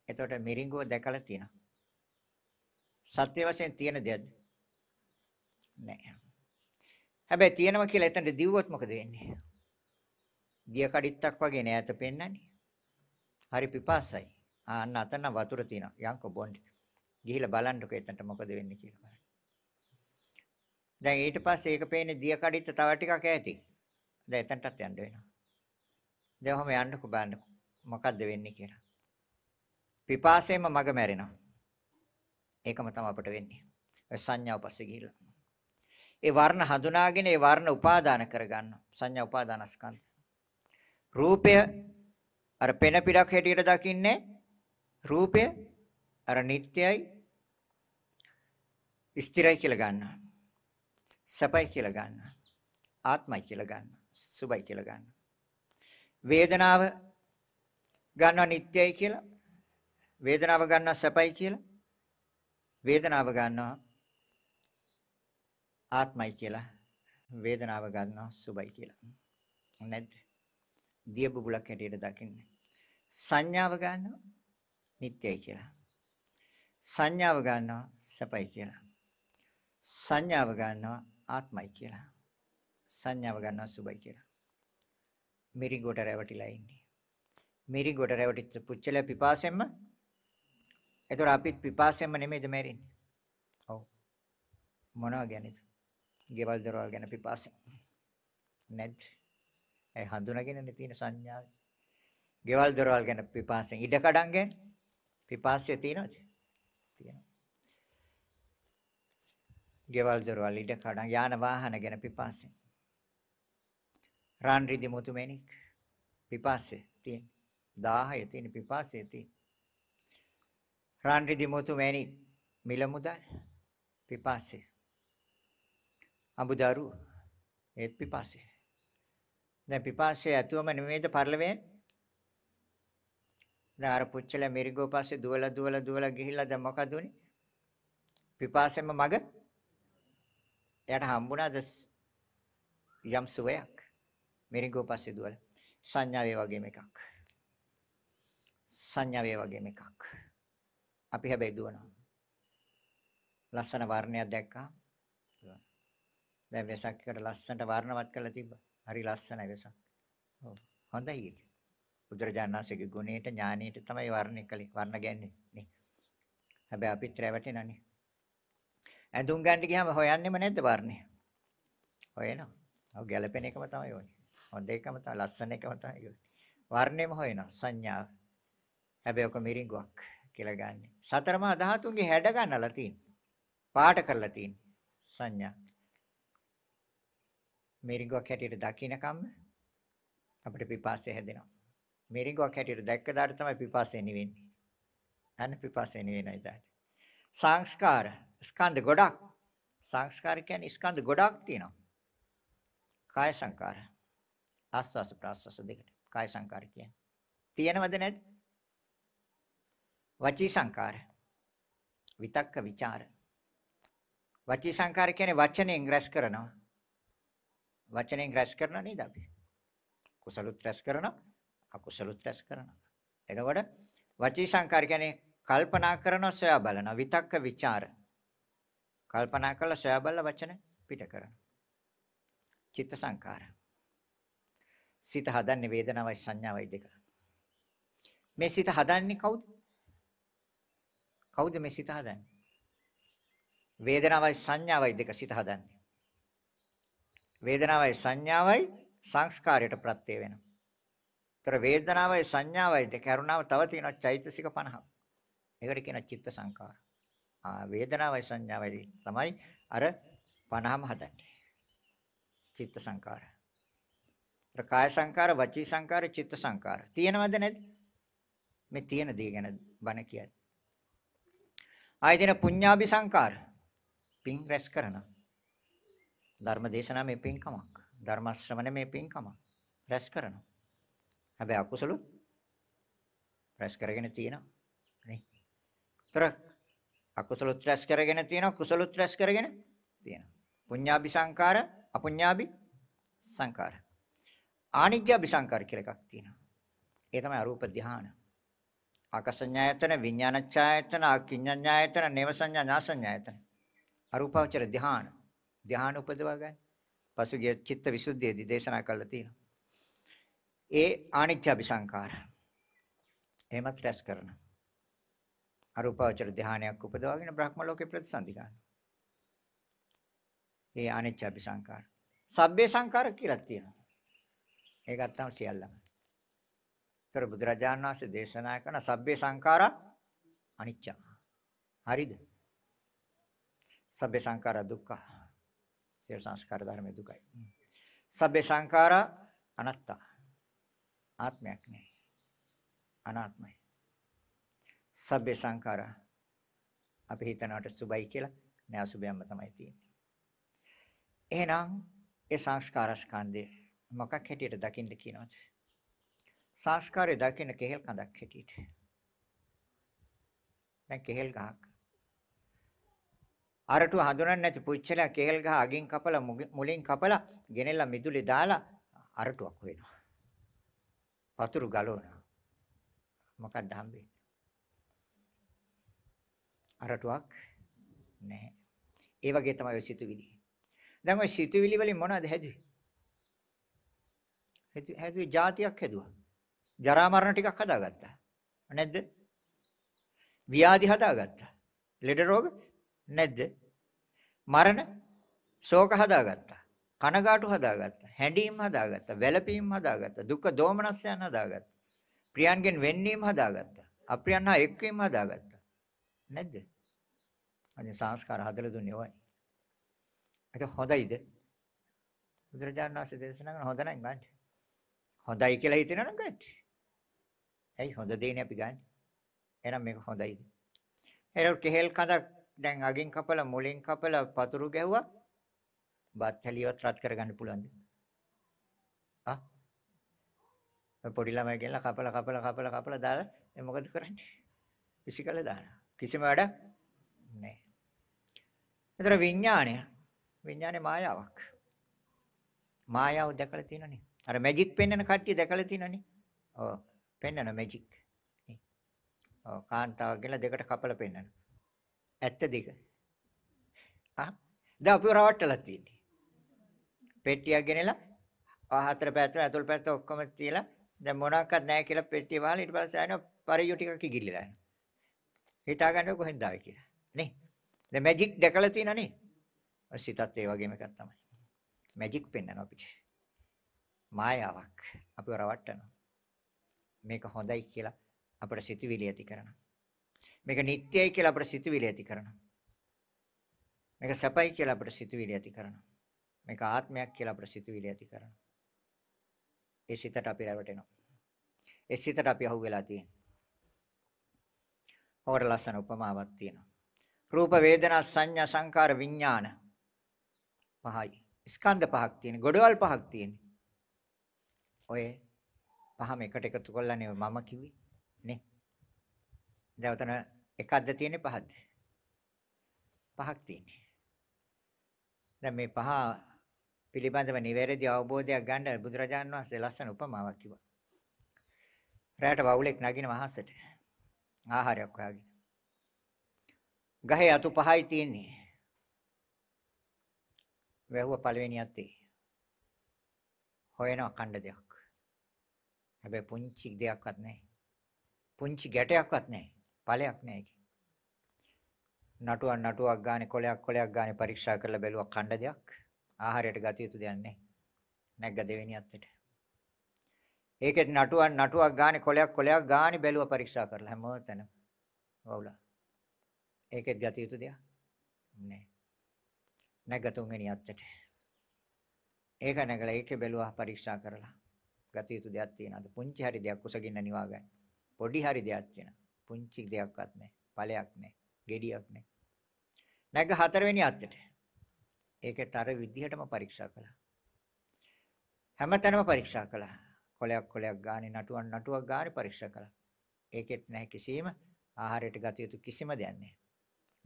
එතකොට මිරිඟුව දැකලා තියෙනවා. සත්‍ය වශයෙන් තියෙන දෙයක්ද? නැහැ. හැබැයි තියෙනවා කියලා එතනට දිව්වොත් මොකද වෙන්නේ? දිය කඩਿੱත්තක් වගේ නෑත පෙන්නන්නේ. හරි පිපාසයි. ආන්න අතන වතුර තියෙනවා. යන්කෝ බොන්ඩ්. ගිහිල්ලා බලන්නකෝ එතනට මොකද වෙන්නේ කියලා බලන්න. දැන් ඊට පස්සේ ඒක පේන්නේ දිය කඩਿੱත්ත තව ටිකක් ඈති. දැන් එතනටත් යන්න වෙනවා. දැන් ඔහම යන්නකෝ බලන්නකෝ. මොකද්ද වෙන්නේ කියලා. පිපාසයෙන්ම මග මැරෙනවා. ඒකම තමයි අපට වෙන්නේ. ඔය සංඥාව පස්සේ ගිහිල්ලා ඒ වර්ණ හඳුනාගෙන ඒ වර්ණ උපාදාන කරගන්නවා. සංඥා උපාදානස්කන්ධ. රූපය අර පෙන පිටක් හැටියට දකින්නේ රූපය අර නිට්ටයයි ස්ථිරයි කියලා ගන්නවා. සපයි කියලා ගන්නවා. ආත්මයි කියලා ගන්නවා. සුභයි කියලා ගන්නවා. වේදනාව ගන්නවා නිට්ටයයි කියලා. වේදනාව ගන්නවා සපයි කියලා. වේදනාව ගන්නවා ආත්මයි කියලා වේදනාව ගන්නවා සුබයි කියලා. නැද්ද? දිය බුබුලක් හැටියට දකින්නේ. සංඥාව ගන්නවා නිත්‍යයි කියලා. සංඥාව ගන්නවා සැපයි කියලා. සංඥාව ගන්නවා ආත්මයි කියලා. සංඥාව ගන්නවා සුබයි කියලා. මිරිඟුවට රැවටිලා ඉන්නේ. මිරිඟුවට රැවටිච්ච පුච්චල පිපාසෙන්ම එතකොට අපිත් පිපාසෙන්ම නෙමෙයිද මැරෙන්නේ. ඔව්. මොනවා ගැනද? ගෙවල් දොරවල් ගැන පිපාසෙන්. නැද්ද? ඒ හඳුනාගෙනනේ තියෙන සංඥාව. ගෙවල් දොරවල් ගැන පිපාසෙන් ඉඩ කඩම් ගැන පිපාසය තියෙනවද? තියෙනවා. ගෙවල් දොරවල් ඉඩ කඩම් යාන වාහන ගැන පිපාසෙන්. රාන් රිදි මුතුමැණික් පිපාසය තියෙන. 1000 තියෙන පිපාසය තියෙන. රාන් රිදි මුතුමැණික් මිල මුදල් පිපාසය අඹදරු ඒත් පිපාසය. දැන් පිපාසය ඇතුවම නෙමෙයිද පරිල වෙන්නේ? දැන් අර පුච්චල මෙරිගෝ පස්සේ දුවලා දුවලා දුවලා ගිහිල්ලා දැන් මොකද උනේ? පිපාසෙම මග එයාට හම්බුණාද යම් සුවයක් මෙරිගෝ පස්සේ දුවලා සංඥාවේ වගේම එකක්. සංඥාවේ වගේම එකක්. අපි හැබැයි දුවනවා. ලස්සන වර්ණයක් දැක්කා දැන් වෙසක් එකට ලස්සනට වර්ණවත් කරලා තිබ්බා. හරි ලස්සනයි වෙසක්. ඔව්. හොඳයි ඒක. බුදුරජාණන්සේගේ ගුණයට ඥානයට තමයි වර්ණය කළේ. වර්ණ ගැන්නේ නේ. හැබැයි අපිත් රැවටෙනනේ. ඇඳුම් ගන්න ගියාම හොයන්නෙම නැද්ද වර්ණය? හොයනවා. ඔව් ගැලපෙන එකම තමයි ඕනේ. හොඳ එකම තමයි ලස්සන එකම තමයි ඕනේ. වර්ණයම හොයනවා සංඥාව. හැබැයි ඔක මිරිඟුවක් කියලා ගන්න. සතර මහා ධාතුන්ගේ හැඩ ගන්නලා තියෙන. පාට කරලා තියෙන සංඥා. මේරිඟුවක් හැටියට දකින්නකම් අපිට පිපාසය හැදෙනවා. මේරිඟුවක් හැටියට දැක්ක දාට තමයි පිපාසය නිවෙන්නේ. අන්න පිපාසය නිවෙනයි දාට. සංස්කාර ස්කන්ධ ගොඩක් සංස්කාර කියන්නේ ස්කන්ධ ගොඩක් තියෙනවා. කාය සංකාර. ආස්වාස ප්‍රාස්වාස දෙකට කාය සංකාර කියන්නේ. තියෙනවද නැද්ද? වචී සංකාර. විතක්ක ਵਿਚාර. වචී සංකාර කියන්නේ වචනෙන් රැස් කරනවා. වචනෙන් රැස් කරනවා නේද අපි? කුසලුත් රැස් කරනවා, අකුසලුත් රැස් කරනවා. එතකොට වචී සංකාර කියන්නේ කල්පනා කරනවා, සොයා බලනවා, විතක්ක ਵਿਚාර. කල්පනා කළා, සොයා බලලා වචන පිට කරනවා. චිත්ත සංකාර. සිත හදන්නේ වේදනාවයි සංඥාවයි දෙක. මේ සිත හදන්නේ කවුද? කවුද මේ සිත හදන්නේ? වේදනාවයි සංඥාවයි දෙක සිත හදන්නේ. වේදනාවයි සංඥාවයි සංස්කාරයට ප්‍රත්‍ය වෙනවා. ඒතර වේදනාවයි සංඥාවයි දෙක කරුණාව තව තියෙනවා චෛතසික 50ක්. ඒකට කියනවා චිත්ත සංකාර. ආ වේදනාවයි සංඥාවයි තමයි අර 50ම හදන්නේ. චිත්ත සංකාර. ඒතර කාය සංකාර, වචී සංකාර, චිත්ත සංකාර. තියෙනවද නැද්ද? මේ තියෙන දේ ගැන බණ කියන්නේ. ආයතන පුඤ්ඤාභි සංකාර. පින් රැස් කරනවා. ධර්ම දේශනාව මේ පින්කමක්. ධර්ම ශ්‍රවණය මේ පින්කමක්. රැස් කරනවා. හැබැයි අකුසලු රැස් කරගෙන තියෙනවා. නේ. තර අකුසලොත් රැස් කරගෙන තියෙනවා කුසලොත් රැස් කරගෙන තියෙනවා. පුඤ්ඤාභි සංකාර අපුඤ්ඤාභි සංකාර. ආනිජ්ජාභි සංකාර කියලා එකක් තියෙනවා. ඒ තමයි අරූප ධානය. ආකසඤ්ඤායතන විඥානඤ්ඤායතන අකිඤ්ඤඤ්ඤායතන නේවසඤ්ඤා ඥාසඤ්ඤායතන අරූපාවචර ධ්‍යාන ධ්‍යාන උපදවා ගන්න. පසුගිය චිත්ත විසුද්ධියේදී දේශනා කළා තියෙනවා. ඒ ආනිච්ච අபிසංකාර. එහෙමත් රැස් කරන. අරූපාවචර ධ්‍යානයක් උපදවාගෙන බ්‍රහ්ම ලෝකේ ප්‍රතිසන්දි ගන්න. ඒ ආනිච්ච අபிසංකාර. සබ්බේ සංකාර කියලා තියෙනවා. ඒකත් තමයි සියල්ලම. ඒතර බුදුරජාණන් වහන්සේ දේශනා කරන සබ්බේ සංඛාරා අනිච්ච. හරිද? සබ්බේ සංඛාරා දුක්ඛ. සියලු සංස්කාර ධර්ම දුකයි. සබ්බේ සංඛාරා අනත්තා. ආත්මයක් නැහැ. අනාත්මයි. සබ්බේ සංඛාරා අපි හිතනවට සුබයි කියලා නෑ අසුබයක්ම තමයි තියෙන්නේ. එහෙනම් ඒ සංස්කාර ස්කන්ධය මොකක් හැටියට දකින්න කියනවද? සංස්කාරය දකින්න කෙහෙල් කඳක් හැටියට. දැන් කෙහෙල් ගහක් අරටු හඳුනන්නේ නැති පුච්චලා කේල් ගහ අගින් කපලා මුලින් කපලා ගෙනෙලා මිදුලේ දාලා අරටුවක් වෙනවා. පතුරු ගලවනවා. මොකක්ද හම්බෙන්නේ? අරටුවක් නැහැ. ඒ වගේ තමයි ඔය සිතුවිලි. දැන් ඔය සිතුවිලි වලින් මොනවද හැදුවේ? හැදුවේ જાතියක් හැදුවා. ජරා මරණ ටිකක් හදාගත්තා. නැද්ද? ව්‍යාධි හදාගත්තා. ලෙඩ රෝග නැද්ද? මරණ ශෝක හදාගත්තා. කනගාටු හදාගත්තා. හැඬීම් හදාගත්තා. වැළපීම් හදාගත්තා. දුක දෝමනස්යන් හදාගත්තා. ප්‍රියන්ගෙන් වෙන්නීම් හදාගත්තා. අප්‍රියන් හා එක්වීම හදාගත්තා. නැද්ද? අනේ සංස්කාර හදලා දුන්නේ ඔයයි. ඒක හොඳයිද? බුදුරජාණන් වහන්සේ දේශනා කරන හොඳ නම් ගන්න. හොඳයි කියලා හිතනවනම් ගන්න. ඇයි හොඳ දෙන්නේ අපි ගන්න? එහෙනම් මේක හොඳයිද? එහෙනම් කෙහෙල් කඳක් දැන් අගෙන් කපලා මුලෙන් කපලා පතුරු ගැහුවා බත් හැලියවත් රත් කරගන්න පුළුවන්ද? ආ පොඩි ළමයි කියලා කපලා කපලා කපලා කපලා දාලා මොකද කරන්නේ? විසිකලා දානවා. කිසිම වැඩක් නැහැ. ඒතර විඥාණය විඥානේ මායාවක්. මායාව දැකලා තියෙනනේ. අර මැජික් පෙන්වන කට්ටිය දැකලා තියෙනනේ. ඔව්. පෙන්වන මැජික්. ඔව් කාන්තාව කියලා දෙකට කපලා පෙන්වනවා. 72. ආ දැන් අපිව රවට්ටලා තියෙන්නේ. පෙට්ටියක් ගෙනලා හතර පැත්ත ඇතුල් පැත්ත ඔක්කොම තියලා දැන් මොනක්වත් නැහැ කියලා පෙට්ටිය වහලා ඊට පස්සේ ආයෙත් පරිජු ටිකක් ඉගිල්ලලා යනවා. හිතා ගන්න කොහෙන්ද ආවේ කියලා. නේ? දැන් මැජික් දැකලා තියෙනනේ. සිතත් ඒ වගේම එකක් තමයි. මැජික් පෙන්වනවා අපිට. මායාවක් අපිව රවට්ටනවා. මේක හොඳයි කියලා අපේ සිතුවිලි ඇති කරනවා. මේක නිත්‍යයි කියලා අපේ සිතුවිලි ඇති කරනවා. මේක සැපයි කියලා අපේ සිතුවිලි ඇති කරනවා. මේක ආත්මයක් කියලා අපේ සිතුවිලි ඇති කරනවා. ඒ සිතට අපි රැවටෙනවා. ඒ සිතට අපි අහු වෙලා තියෙනවා. හොර ලස්සන උපමාවක් තියෙනවා. රූප වේදනා සංඥා සංකාර විඥාන පහයි. ස්කන්ධ පහක් තියෙන, ගොඩවල් පහක් තියෙන. ඔය පහම එකට එකතු කරලානේ මම කිව්වේ නේ. දැන් එකක්ද තියෙන්නේ පහක්ද? පහක් තියෙන්නේ. දැන් මේ පහ පිළිබඳව නිවැරදි අවබෝධයක් ගන්න බුදුරජාණන් වහන්සේ ලස්සන උපමාවක් කිව්වා. රැයට වවුලෙක් නගින වහසට ආහාරයක් හොයාගෙන. ගහේ අතු පහයි තියෙන්නේ. වැහුව පළවෙනි අතේ. හොයන අකණ්ඩ දෙයක්. හැබැයි පුංචි දෙයක්වත් නැහැ. පුංචි ගැටයක්වත් නැහැ. ඵලයක් නැහැ ඒකේ. නටුවක් නටුවක් ගානේ කොලයක් කොලයක් ගානේ පරීක්ෂා කරලා බැලුවා ඛණ්ඩ දෙයක්. ආහාරයට ගතිය යුතු දෙයක් නැහැ. නැග්ග දෙවෙනි අත්තේට. ඒකෙත් නටුවක් නටුවක් ගානේ කොලයක් කොලයක් ගානේ බැලුවා පරීක්ෂා කරලා හැමතැනම. වවුලා. ඒකෙත් ගතිය යුතු දෙයක් නැහැ. නැග්ග තුන්වෙනි අත්තේට. ඒක නැගලා ඒකේ බැලුවා පරීක්ෂා කරලා ගතිය යුතු දෙයක් තියෙනවද? පුංචි හරි දෙයක් කුසගින්න නිවා ගන්න. පොඩි හරි දෙයක් තියෙනවා. පුංචි දෙයක්වත් නැහැ. ඵලයක් නැහැ. gediyak නැහැ. නැග හතරවෙනි අත්තේ. ඒකේ තර විදිහටම පරීක්ෂා කළා. හැමතැනම පරීක්ෂා කළා. කොලයක් කොලයක් ගානේ නටුවක් නටුවක් ගානේ පරීක්ෂා කළා. ඒකෙත් නැහැ කිසිම ආහාරයට ගත යුතු කිසිම දෙයක් නැහැ.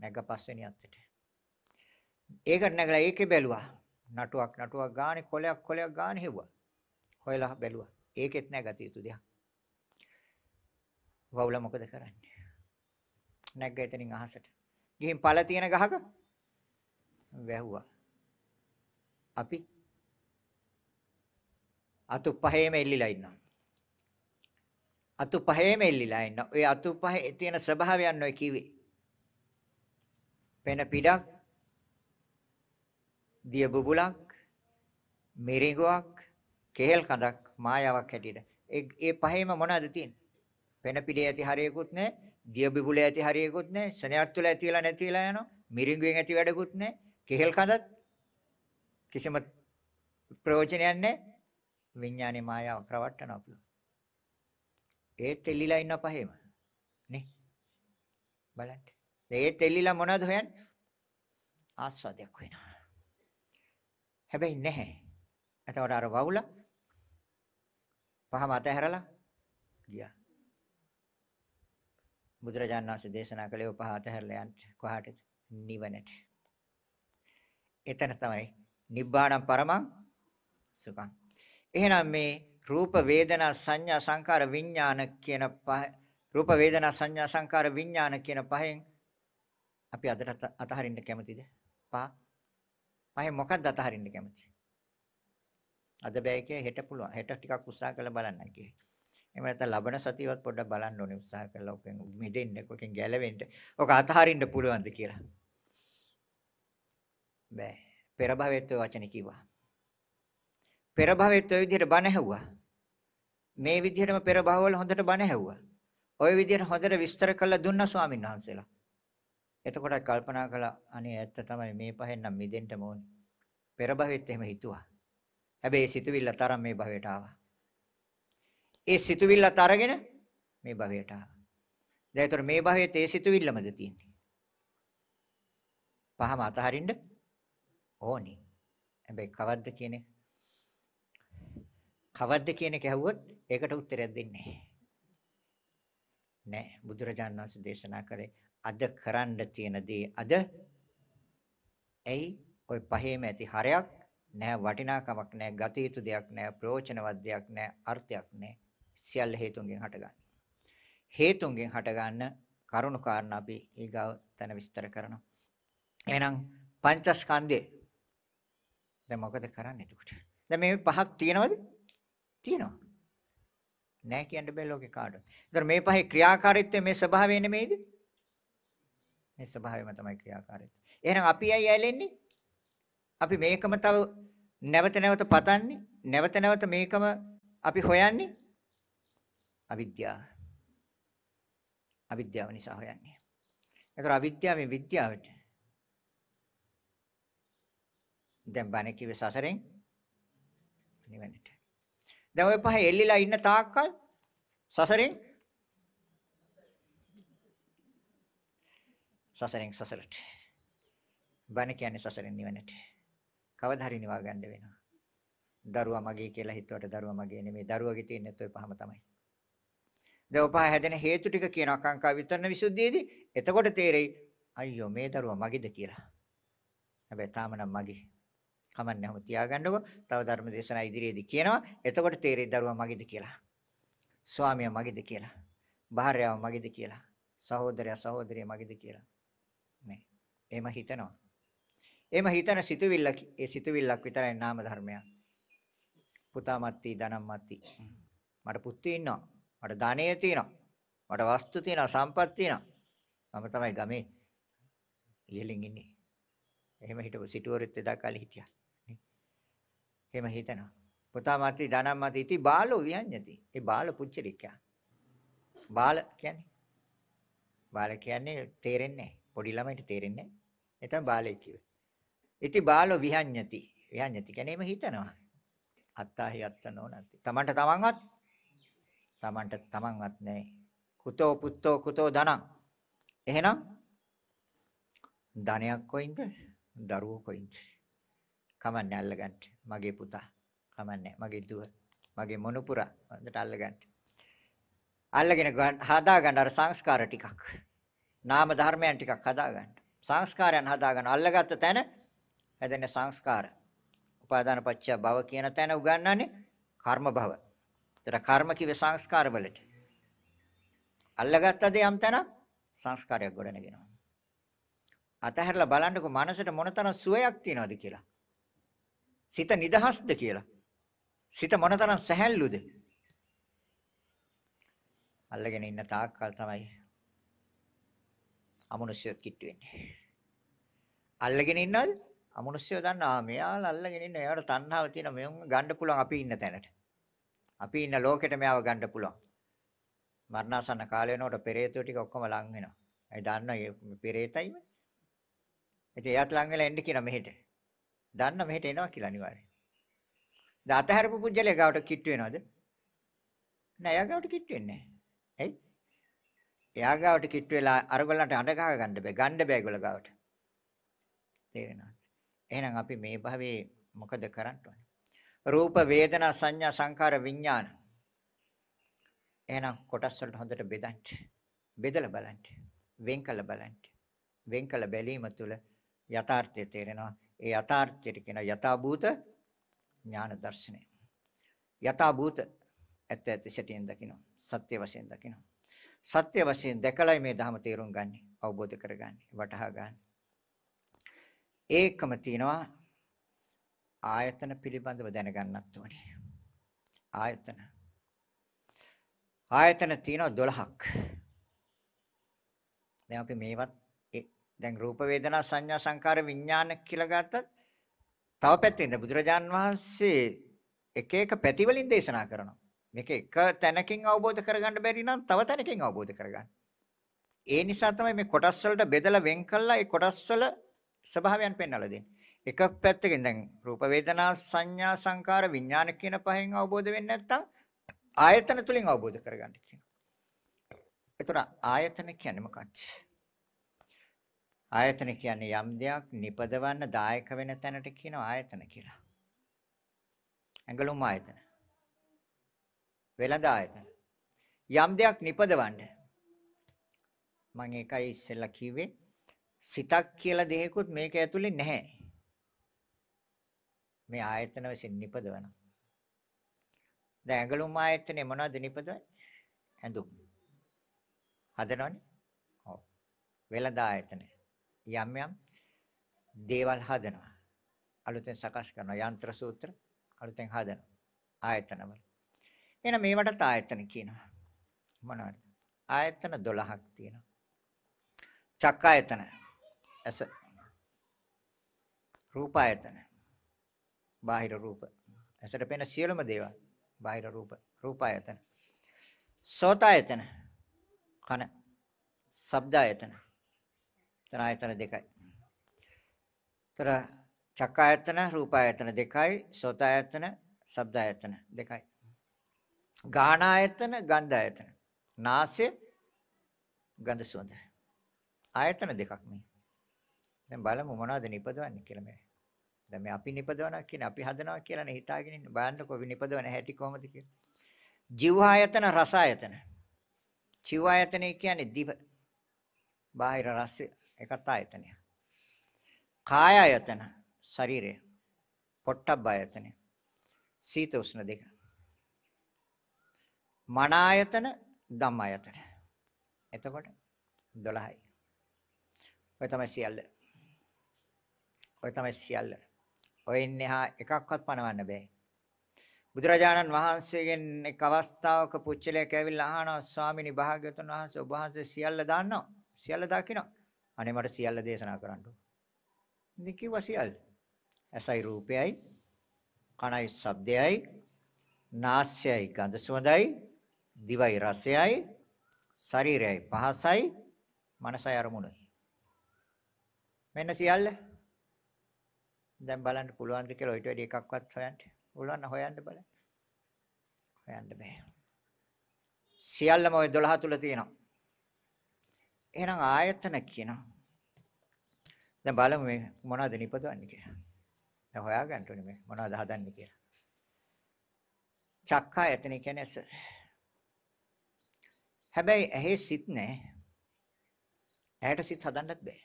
නැග පස්වෙනි අත්තේ. ඒකට නැගලා ඒකේ බැලුවා. නටුවක් නටුවක් ගානේ කොලයක් කොලයක් ගානේ හෙව්වා. හොයලා බැලුවා. ඒකෙත් නැහැ ගත යුතු දෙයක්. වවුල මොකද කරන්නේ? නැග්ග එතනින් අහසට. ගිහින් පළ තියෙන ගහක වැහුවා. අපි අතු පහේම එල්ලිලා ඉන්නවා. අතු පහේම එල්ලිලා ඉන්න. ඔය අතු පහේ තියෙන ස්වභාවයන් ඔය කිව්වේ. පෙන පිටක්, දිය බුබුලක්, මිරිඟුවක්, කෙහෙල් කඳක් මායාවක් හැටියට. ඒ පහේම මොනවද තියෙන්නේ? පෙන පිළේ ඇති හරියකුත් නැහැ. දිය බිබුලේ ඇති හරියකුත් නැහැ. සනයක් තුළ ඇති වෙලා නැති වෙලා යනවා. මිරිඟුවෙන් ඇති වැඩකුත් නැහැ. කෙහෙල් කඳත් කිසිම ප්‍රයෝජනයක් නැහැ. විඥානේ මායාව කරවට්ටනවා අපි. ඒත් එල්ලිලා ඉන්න පහේම. නේ? බලන්න. ඒත් එල්ලිලා මොනවද හොයන්නේ? ආස්වාදයක් වෙනවා. හැබැයි නැහැ. එතකොට අර වවුල පහම අතහැරලා ගියා. බුදුරජාණන් වහන්සේ දේශනා කළේ ඔපහ අතහැරලා යන්න කොහාටද? නිවනට. එතන තමයි නිබ්බාණං පරමං සුඛං. එහෙනම් මේ රූප වේදනා සංඥා සංකාර විඥාන කියන පහ රූප වේදනා සංඥා සංකාර විඥාන කියන පහෙන් අපි අදට අතහරින්න කැමතිද? පහ. පහෙන් මොකක්ද අතහරින්න කැමති? අද බෑ කිය හෙට පුළුවන්. හෙට ටිකක් උත්සාහ කරලා බලන්න කියේ. එහෙම නැත්නම් ලබන සතියවත් පොඩ්ඩක් බලන්න ඕනේ උත්සාහ කරලා ඔකෙන් මිදෙන්න, ඔකෙන් ගැලවෙන්න. ඔක අතහරින්න පුළුවන්ද කියලා. බෑ. පෙර භවෙත් ඔය වචනේ කිව්වා. පෙර භවෙත් ඔය විදිහට බණ ඇහුවා. මේ විදිහටම පෙර භවවල හොඳට බණ ඇහුවා. ඔය විදිහට හොඳට විස්තර කරලා දුන්නා ස්වාමීන් වහන්සේලා. එතකොට කල්පනා කළා අනේ ඇත්ත තමයි මේ පහෙන් නම් මිදෙන්න ඕනේ. පෙර භවෙත් එහෙම හිතුවා. හැබැයි සිතුවිල්ල තරම් මේ භවයට ආවා. ඒ සිතුවිල්ලත් අරගෙන මේ භවයට ආවා. දැන් ඒතර මේ භවයේ තේ සිතුවිල්ලමද තියෙන්නේ? පහම අතහරින්න ඕනේ. හැබැයි කවද්ද කියන එක? කවද්ද කියන එක ඇහුවොත් ඒකට උත්තරයක් දෙන්නේ නැහැ. නෑ බුදුරජාණන් වහන්සේ දේශනා කරේ අද කරන්න තියෙන දේ අද ඇයි ওই පහේම ඇති හරයක් නෑ වටිනාකමක් නෑ ගත යුතු දෙයක් නෑ ප්‍රයෝජනවත් දෙයක් නෑ අර්ථයක් නෑ සියල්ල හේතුන්ගෙන් හටගන්න. හේතුන්ගෙන් හටගන්න කරුණු කාරණා අපි ඊගාව තන විස්තර කරනවා. එහෙනම් පංචස්කන්ධේ දැන් මොකද කරන්නේ එතකොට? දැන් මේ පහක් තියෙනවද? තියෙනවා. නෑ කියන්න බෑ ලෝකේ කාටවත්. ඒතර මේ පහේ ක්‍රියාකාරීත්වය මේ ස්වභාවය නෙමෙයිද? මේ ස්වභාවයම තමයි ක්‍රියාකාරීත්වය. එහෙනම් අපි ඇයි ඇලෙන්නේ? අපි මේකම තව නැවත නැවත පතන්නේ නැවත නැවත මේකම අපි හොයන්නේ අවිද්‍යාව. අවිද්‍යාව නිසා හොයන්නේ. ඒතර අවිද්‍යාවෙන් විද්‍යාවට දැන් බණ කිව්වේ සසරෙන් නිවනට. දැන් ওই පහේ එල්ලිලා ඉන්න තාක්කල් සසරෙන් සසරෙන් සසරට. බණ කියන්නේ සසරෙන් නිවනට. කවදා හරි නිවා ගන්න වෙනවා. දරුවා මගේ කියලා හිතුවට දරුවා මගේ නෙමෙයි. දරුවගේ තියෙන්නේ ඔය පහම තමයි. දෙවපා හැදෙන හේතු ටික කියනවා කාංකා විතරන විසුද්ධියේදී. එතකොට තේරෙයි අයියෝ මේ දරුවා මගේද කියලා. හැබැයි තාම නම් මගේ. කමන්නේ හැම තියාගන්නකො. තව ධර්ම දේශනා ඉදිරියේදී කියනවා. එතකොට තේරෙයි දරුවා මගේද කියලා. ස්වාමියා මගේද කියලා. භාර්යාව මගේද කියලා. සහෝදරයා සහෝදරිය මගේද කියලා. නේ. එහෙම හිතනවා. එහෙම හිතන සිතුවිල්ල ඒ සිතුවිල්ලක් විතරයි නාම ධර්මයක්. පුතා මත්ති ධනම් මත්ති. මට පුත්තු ඉන්නවා. මට ධනය තියෙනවා. මට වස්තු තියෙනවා, සම්පත් තියෙනවා. මම තමයි ගමේ ඉහළින් ඉන්නේ. එහෙම හිටපු සිටුවරෙත් එදා කාලේ හිටියා. එහෙම හිතනවා. පුතා මාති ධනම් මාති ඉති බාලෝ විඤ්ඤති. ඒ බාල පුච්චලිකා. බාල කියන්නේ බාල කියන්නේ තේරෙන්නේ නැහැ. පොඩි ළමයිට තේරෙන්නේ නැහැ. එතන බාලේ කිව්වේ. ඉති බාලෝ විඤ්ඤති. විඤ්ඤති කියන්නේ එහෙම හිතනවා. අත්තාහි අත්තනෝ නැති. තමන්ට තමන්වත් Tamanට Tamanවත් නැහැ. කුතෝ පුත්තෝ කුතෝ ධනං. එහෙනම් ධනයක් කොයින්ද? දරුවෝ කොයින්ද? කමන්නේ අල්ලගන්න. මගේ පුතා. කමන්නේ. මගේ දුව. මගේ මොනුපුරා. හොඳට අල්ලගන්න. අල්ලගෙන හදාගන්න අර සංස්කාර ටිකක්. නාම ධර්මයන් ටිකක් හදාගන්න. සංස්කාරයන් හදාගන්න. අල්ලගත්ත තැන හැදෙන සංස්කාර. උපාදාන පත්‍ය භව කියන තැන උගන්වන්නේ කර්ම භව. ඒතර කර්ම කිව්වේ සංස්කාර වලට. අල්ලගත්ත දේ යම් තැනක් සංස්කාරයක් ගොඩනගෙනවා. අතහැරලා බලන්නකො මනසට මොනතරම් සුවයක් තියනවද කියලා. සිත නිදහස්ද කියලා. සිත මොනතරම් සැහැල්ලුද? අල්ලගෙන ඉන්න තාක්කල් තමයි අමනුෂ්‍යයත් කිට්ටු වෙන්නේ. අල්ලගෙන ඉන්නවද? අමනුෂ්‍යය දන්නා මෙයාලා අල්ලගෙන ඉන්න. ඒවට තණ්හාව තියෙන මෙවුන් ගන්න පුළුවන් අපි ඉන්න තැනට. අපි ඉන්න ලෝකෙට මෙයාව ගන්න පුළුවන්. මරණාසන්න කාලය වෙනකොට පෙරේතෝ ටික ඔක්කොම ලං වෙනවා. ඒ දන්නා පෙරේතයිම. ඉතින් එයාත් ලං වෙලා එන්න කියන මෙහෙට. දන්න මෙහෙට එනවා කියලා අනිවාර්යෙන්. ද අතහැරපු පුජ්‍යලයා ගාවට කිට්ටු වෙනවද? නෑ එයා ගාවට කිට්ටු වෙන්නේ නෑ. ඇයි? එයා ගාවට කිට්ටු වෙලා අරගොල්ලන්ට අඬ ගහ ගන්න බෑ. ගන්න බෑ ඒගොල්ල ගාවට. තේරෙනවද? එහෙනම් අපි මේ භවයේ මොකද කරන්න ඕනේ? රූප වේදනා සංඥා සංකාර විඥාන එහෙනම් කොටස් වලට හොඳට බෙදන්න බෙදලා බලන්න වෙන් කළ බලන්න වෙන් කළ බැලීම තුළ යථාර්ථය තේරෙනවා ඒ යථාර්ථයට කියන යථාභූත ඥාන දර්ශනය යථාභූත ඇත්ත ඇති සැටියෙන් දකිනවා සත්‍ය වශයෙන් දකිනවා සත්‍ය වශයෙන් දැකලයි මේ ධර්ම තේරුම් ගන්න අවබෝධ කරගන්නේ වටහා ගන්න ඒකම තියනවා ආයතන පිළිබඳව දැනගන්නත් ඕනේ. ආයතන. ආයතන තියෙනවා 12ක්. දැන් අපි මේවත් දැන් රූප වේදනා සංඥා සංකාර විඥාන කියලා ගත්තත් තව පැත්තෙන්ද බුදුරජාන් වහන්සේ එක එක පැතිවලින් දේශනා කරනවා. මේක එක තැනකින් අවබෝධ කරගන්න බැරි නම් තව තැනකින් අවබෝධ කරගන්න. ඒ නිසා තමයි මේ කොටස් වලට බෙදලා වෙන් කළා ඒ කොටස් වල ස්වභාවයන් පෙන්වලා දෙන්නේ. එකක් පැත්තකින් දැන් රූප වේදනා සංඥා සංකාර විඥාන කියන පහෙන් අවබෝධ වෙන්නේ නැත්නම් ආයතන තුලින් අවබෝධ කරගන්න කියනවා. ඒතර ආයතන කියන්නේ මොකක්ද? ආයතන කියන්නේ යම් දෙයක් නිපදවන්න දායක වෙන තැනට කියන ආයතන කියලා. ඇඟලුම් ආයතන. වෙළඳ ආයතන. යම් දෙයක් නිපදවන්න මම ඒකයි ඉස්සෙල්ලා කිව්වේ සිතක් කියලා දෙයක්වත් මේක ඇතුලේ නැහැ. මේ ආයතන වශයෙන් නිපදවනවා. දැන් ඇඟලුම් ආයතනේ මොනවද නිපදවන්නේ? ඇඳුම්. හදනවනේ. ඔව්. වෙළඳ ආයතන. යම් යම් දේවල් හදනවා. අලුතෙන් සකස් කරනවා යන්ත්‍ර සූත්‍ර අලුතෙන් හදනවා. ආයතනවල. එහෙනම් මේවටත් ආයතන කියනවා. මොනවද? ආයතන 12ක් තියෙනවා. චක්කායතන ඇස රූපායතන බාහිර රූප. ඇසට පෙනෙන සියලුම දේවල් බාහිර රූප, රූපායතන. සෝතායතන කන ශබ්දායතන තරායතන දෙකයි. තර චක්කායතන රූපායතන දෙකයි සෝතායතන ශබ්දායතන දෙකයි. ගානායතන ගන්ධායතන. නාසය ගඳ සුවඳ. ආයතන දෙකක් මේ. දැන් බලමු මොනවද නිපදවන්නේ කියලා මේ. දැන් මේ අපි නිපදවනවා කියන්නේ අපි හදනවා කියලානේ හිතාගෙන ඉන්න. බලන්නකො අපි නිපදවන හැටි කොහොමද කියලා. ජීවායතන රසායතන. ජීවායතන කියන්නේ දිව. බාහිර රස එකත් ආයතනය. කාය ආයතන ශරීරය. පොට්ටබ්බ ආයතනය. සීත උෂ්ණ දෙක. මන ආයතන ධම්ම ආයතන. එතකොට 12යි. ඔය තමයි සියල්ල. ඔය තමයි සියල්ල. ඔයින් එහා එකක්වත් පණවන්න බෑ. බුදුරජාණන් වහන්සේගෙන් එක් අවස්ථාවක පුච්චලයක් ඇවිල්ලා අහනවා ස්වාමිනී භාග්‍යවතුන් වහන්සේ ඔබ වහන්සේ සියල්ල දාන්නවා. සියල්ල දකිනවා. අනේ මට සියල්ල දේශනා කරන්න. ඉතින් කිව්වා සියල්ල. ඇසයි රූපයයි කනයි ශබ්දයයි නාසයයි ගඳ සුවඳයි දිවයි රසයයි ශරීරයයි පහසයි මනසයි අරමුණයි මෙන්න සියල්ල දැන් බලන්න පුළුවන්ද කියලා ඊට වැඩි එකක්වත් හොයන්න. පුළුවන් හොයන්න බලන්න. හොයන්න බෑ. සියල්ලම ওই 12 තුල තියෙනවා. එහෙනම් ආයතන කියනවා. දැන් බලමු මේ මොනවද නිපදවන්නේ කියලා. දැන් හොයාගන්න ඕනේ මේ මොනවද හදන්නේ කියලා. චක්කායතන කියන්නේ ඇස. හැබැයි ඇහි සිත් නැහැ. ඇහැට සිත් හදන්නත් බෑ.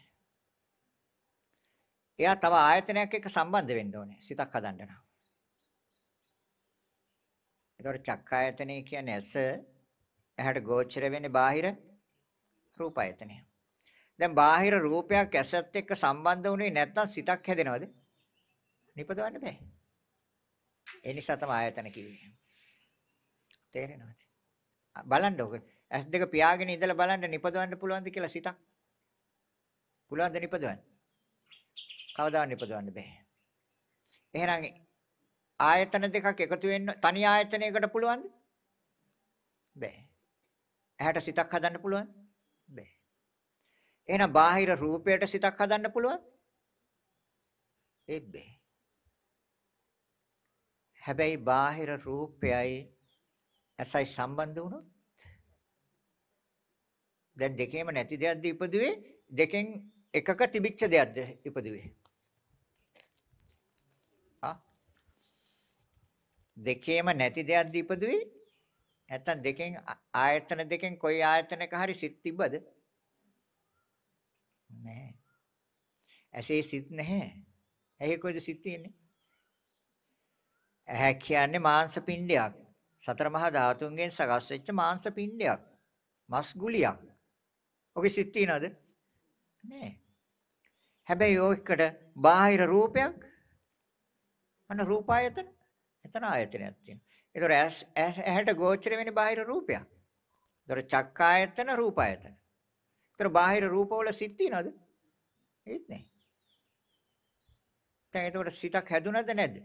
එයා තව ආයතනයක් එක්ක සම්බන්ධ වෙන්න ඕනේ සිතක් හදන්න නම්. ඒතොර චක්කායතනය කියන්නේ ඇස ඇහැට ගෝචර වෙන්නේ බාහිර රූපායතනය. දැන් බාහිර රූපයක් ඇසත් එක්ක සම්බන්ධ වුණේ නැත්නම් සිතක් හැදෙනවද? නිපදවන්න බෑ. ඒ නිසා තමයි ආයතන කිව්වේ. තේරෙනවද? බලන්න ඕක. ඇස් දෙක පියාගෙන ඉඳලා බලන්න නිපදවන්න පුළුවන්ද කියලා සිතක්. පුළුවන්ද නිපදවන්න? කවදාවත් ඉපදවන්න බෑ. එහෙනම් ආයතන දෙකක් එකතු වෙන්න තනි ආයතනයකට පුළුවන්ද? බෑ. ඇහැට සිතක් හදන්න පුළුවන්ද? බෑ. එහෙනම් බාහිර රූපයට සිතක් හදන්න පුළුවන්ද? ඒත් බෑ. හැබැයි බාහිර රූපයයි ඇසයි සම්බන්ධ වුණොත් දැන් දෙකේම නැති දෙයක්ද ඉපදුවේ දෙකෙන් එකක තිබිච්ච දෙයක්ද ඉපදුවේ දෙකේම නැති දෙයක් දීපදුවේ නැත්තම් දෙකෙන් ආයතන දෙකෙන් කොයි ආයතනක හරි සිත් තිබද නැහැ ඇසේ සිත් නැහැ ඇහි කොයිද සිත් තියෙන්නේ ඇහැ කියන්නේ මාංශ පිණ්ඩයක් සතර මහා ධාතුන්ගෙන් සකස් වෙච්ච මාංශ පිණ්ඩයක් මස් ගුලියක් ඔකේ සිත් තියනවද නැහැ හැබැයි ඔයකට බාහිර රූපයක් අන්න රූපායතන එතන ආයතනයක් තියෙනවා. ඒතොර ඇහැට ගෝචර වෙන බාහිර රූපයක්. ඒතොර චක්ක ආයතන, රූප ආයතන. ඒතොර බාහිර රූපවල සිත් තියනවද? ඒත් නැහැ. දැන් ඒතොර සිතක් හැදුනද නැද්ද?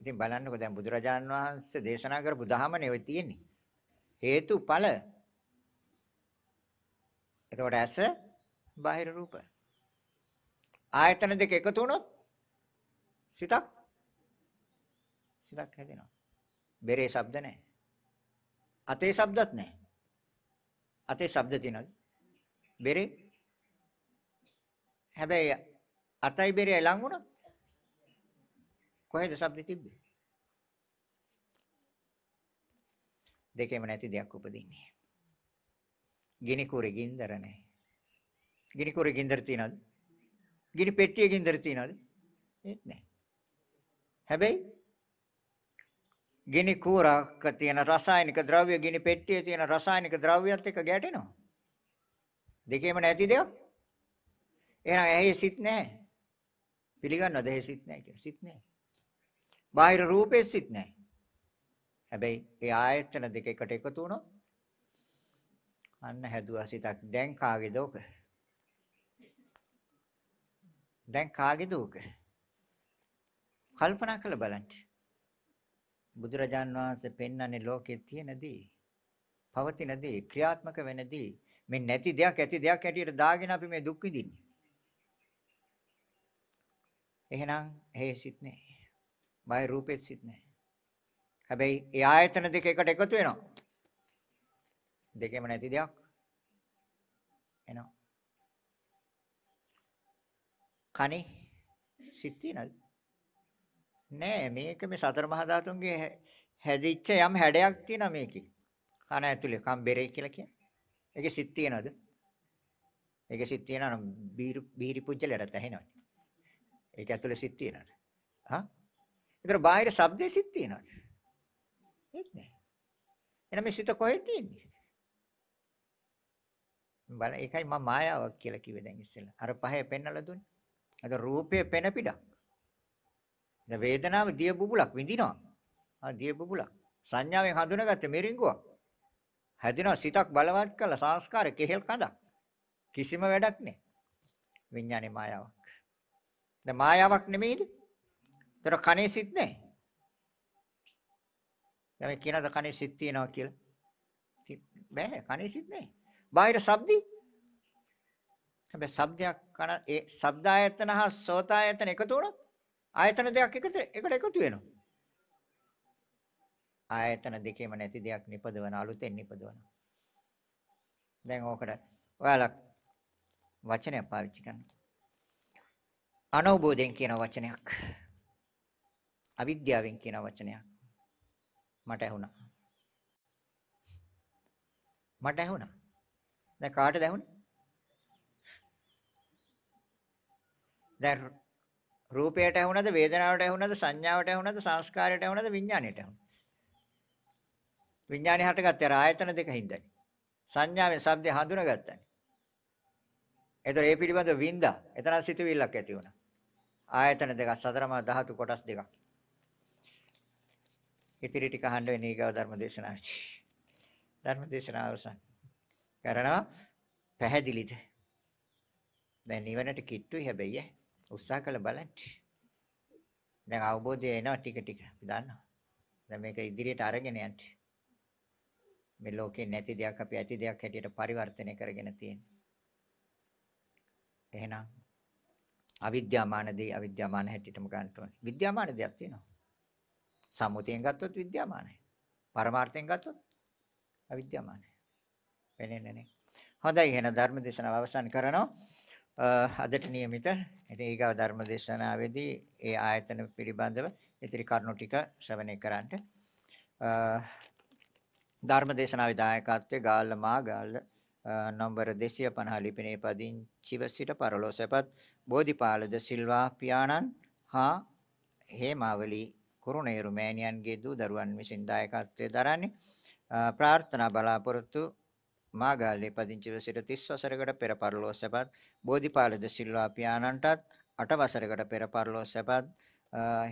ඉතින් බලන්නකෝ දැන් බුදුරජාණන් වහන්සේ දේශනා කරපු ධහමනේ ඔය තියෙන්නේ. හේතුඵල. ඒතොර ඇස බාහිර රූප. ආයතන දෙක එකතු වුණොත් සිතක් සිතක් හැදෙනවා. බෙරේ ශබ්ද නැහැ. අතේ ශබ්දත් නැහැ. අතේ ශබ්ද තියෙනවද? බෙරේ හැබැයි අතයි බෙරේ ලඟ වුණොත් කොහෙද ශබ්ද තිබ්බේ? දෙකේම නැති දෙයක් උපදින්නේ. ගිනි කුරේ ගින්දර නැහැ. ගිනි කුරේ ගින්දර තියනවද? ගිනි පෙට්ටියේ ගින්දර තියනවද? ඒත් නැහැ. හැබැයි ගිනි කූරක තියෙන රසායනික ද්‍රව්‍ය ගිනි පෙට්ටියේ තියෙන රසායනික ද්‍රව්‍යත් එක්ක ගැටෙනවා. දෙකේම නැති දෙයක්. එහෙනම් ඇහි සිත් නැහැ. පිළිගන්නවද ඇහි සිත් නැහැ කියලා? සිත් නැහැ. බාහිර රූපේ සිත් නැහැ. හැබැයි ඒ ආයතන දෙක එකට එකතු වුණොත් අන්න හැදුවා සිතක්. දැන් කාගේද ඕක? දැන් කාගේද ඕක? කල්පනා කරලා බලන්න. බුදුරජාන් වහන්සේ පෙන්වන්නේ ලෝකයේ තියෙනදී පවතිනදී ක්‍රියාත්මක වෙනදී මේ නැති දෙයක් ඇති දෙයක් හැටියට දාගෙන අපි මේ දුක් විඳින්නේ. එහෙනම් හේසිත නෑ. බය රූපෙත් සිත් නෑ. හැබැයි ඒ ආයතන දෙක එකට එකතු වෙනවා. දෙකෙම නැති දෙයක් එනවා. කනේ සිත් තියනද? නෑ මේක මේ සතර මහා ධාතුන්ගේ හැදිච්ච යම් හැඩයක් තියෙනවා මේකේ. කන ඇතුලේ කම්බරේ කියලා කියන්නේ. ඒකේ සිත් තියනවද? ඒකේ සිත් තියනවා බීරි බීරි පුජ්‍යලයට ඇහෙනවනේ. ඒක ඇතුලේ සිත් තියනවද? හා? ඒතර බාහිර ශබ්දේ සිත් තියනවද? ඒත් නෑ. එහෙනම් මේ සිත කොහෙද තියෙන්නේ? බලන්න ඒකයි මම මායාවක් කියලා කිව්වේ දැන් ඉස්සෙල්ලා. අර පහේ පෙන්නලා දුන්නේ. අද රූපේ පෙන පිටක්. දැන් වේදනාව දිය බුබුලක් විඳිනවා. ආ දිය බුබුලක්. සංඥාවෙන් හඳුනාගත්තේ මෙරිඟුවක්. හැදෙනවා සිතක් බලවත් කළා සංස්කාර කෙහෙල් කඳක්. කිසිම වැඩක් නැහැ. විඥානේ මායාවක්. දැන් මායාවක් නෙමෙයිද? ඒතර කනේ සිත් නැහැ. දැන් කියනද කනේ සිත් තියෙනවා කියලා? බෑ කනේ සිත් නැහැ. බාහිර ශබ්දී හැබැයි ශබ්දයක් කන ඒ ශබ්දායතන හා සෝතායතන එකතු වුණොත් ආයතන දෙකක් එකට එකට එකතු වෙනවා. ආයතන දෙකේම නැති දෙයක් නිපදවන අලුතෙන් නිපදවන. දැන් ඕකට ඔයාලා වචනයක් පාවිච්චි කරන්න. අනවබෝධයෙන් කියන වචනයක්. අවිද්‍යාවෙන් කියන වචනයක්. මට ඇහුණා. මට ඇහුණා. දැන් කාටද ඇහුණේ? දැන් රූපයට ඇහුණද වේදනාවට ඇහුණද සංඥාවට ඇහුණද සංස්කාරයට ඇහුණද විඥාණයට ඇහුණද විඥාණය හටගත්තේ ආයතන දෙකින් දැයි සංඥාවෙන් ශබ්දය හඳුනාගත්තනේ එතකොට ඒ පිළිබඳව වින්දා එතන සිතවිල්ලක් ඇති වුණා ආයතන දෙක සතරමා ධාතු කොටස් දෙකක් ඉතිරි ටික අහන්න වෙන ඊගව ධර්ම දේශනාවයි. ධර්ම දේශනාව අවසන් කරනවා පැහැදිලිද? දැන් නිවනට කිට්ටුයි හැබැයි ඈ. උත්සාහ කළ බලන්න. දැන් අවබෝධය එනවා ටික ටික අපි දන්නවා. දැන් මේක ඉදිරියට අරගෙන යන්න. මේ ලෝකේ නැති දෙයක් අපි ඇති දෙයක් හැටියට පරිවර්තනය කරගෙන තියෙනවා. එහෙනම් අවිද්‍යාමාන දේ අවිද්‍යාමාන හැටියටම ගන්න ඕනේ. විද්‍යාමාන දෙයක් තියෙනවා. සම්මුතියෙන් ගත්තොත් විද්‍යාමානයි. පරමාර්ථයෙන් ගත්තොත් අවිද්‍යාමානයි. වෙන්නේ නැහැ. හොඳයි එහෙනම් ධර්ම දේශනාව අවසන් කරනවා. අදට નિયમિત ඒකව ධර්ම දේශනාවේදී ඒ ආයතන පිළිබඳව ඉතිරි කරුණු ටික ශ්‍රවණය කරන්න. ධර්ම දේශනාවේ දායකත්වයේ ගාල්ල මා ගාල්ල නම්බර 250 ලිපිනේ පදිංචිව සිට පරලෝසපත් බෝධිපාලද සිල්වා පියාණන් හා හේමාවලි කුරුණේරු මෑණියන්ගේ දූ දරුවන් විසින් දායකත්වයේ දරන්නේ ප්‍රාර්ථනා බලාපොරොත්තු මාගාල්ලේ පදිංචිව සිට 30 වසරකට පෙර පරලොව සැපත් බෝධිපාලද සිල්වා පියාණන්ටත් 8 වසරකට පෙර පරලොව සැපත්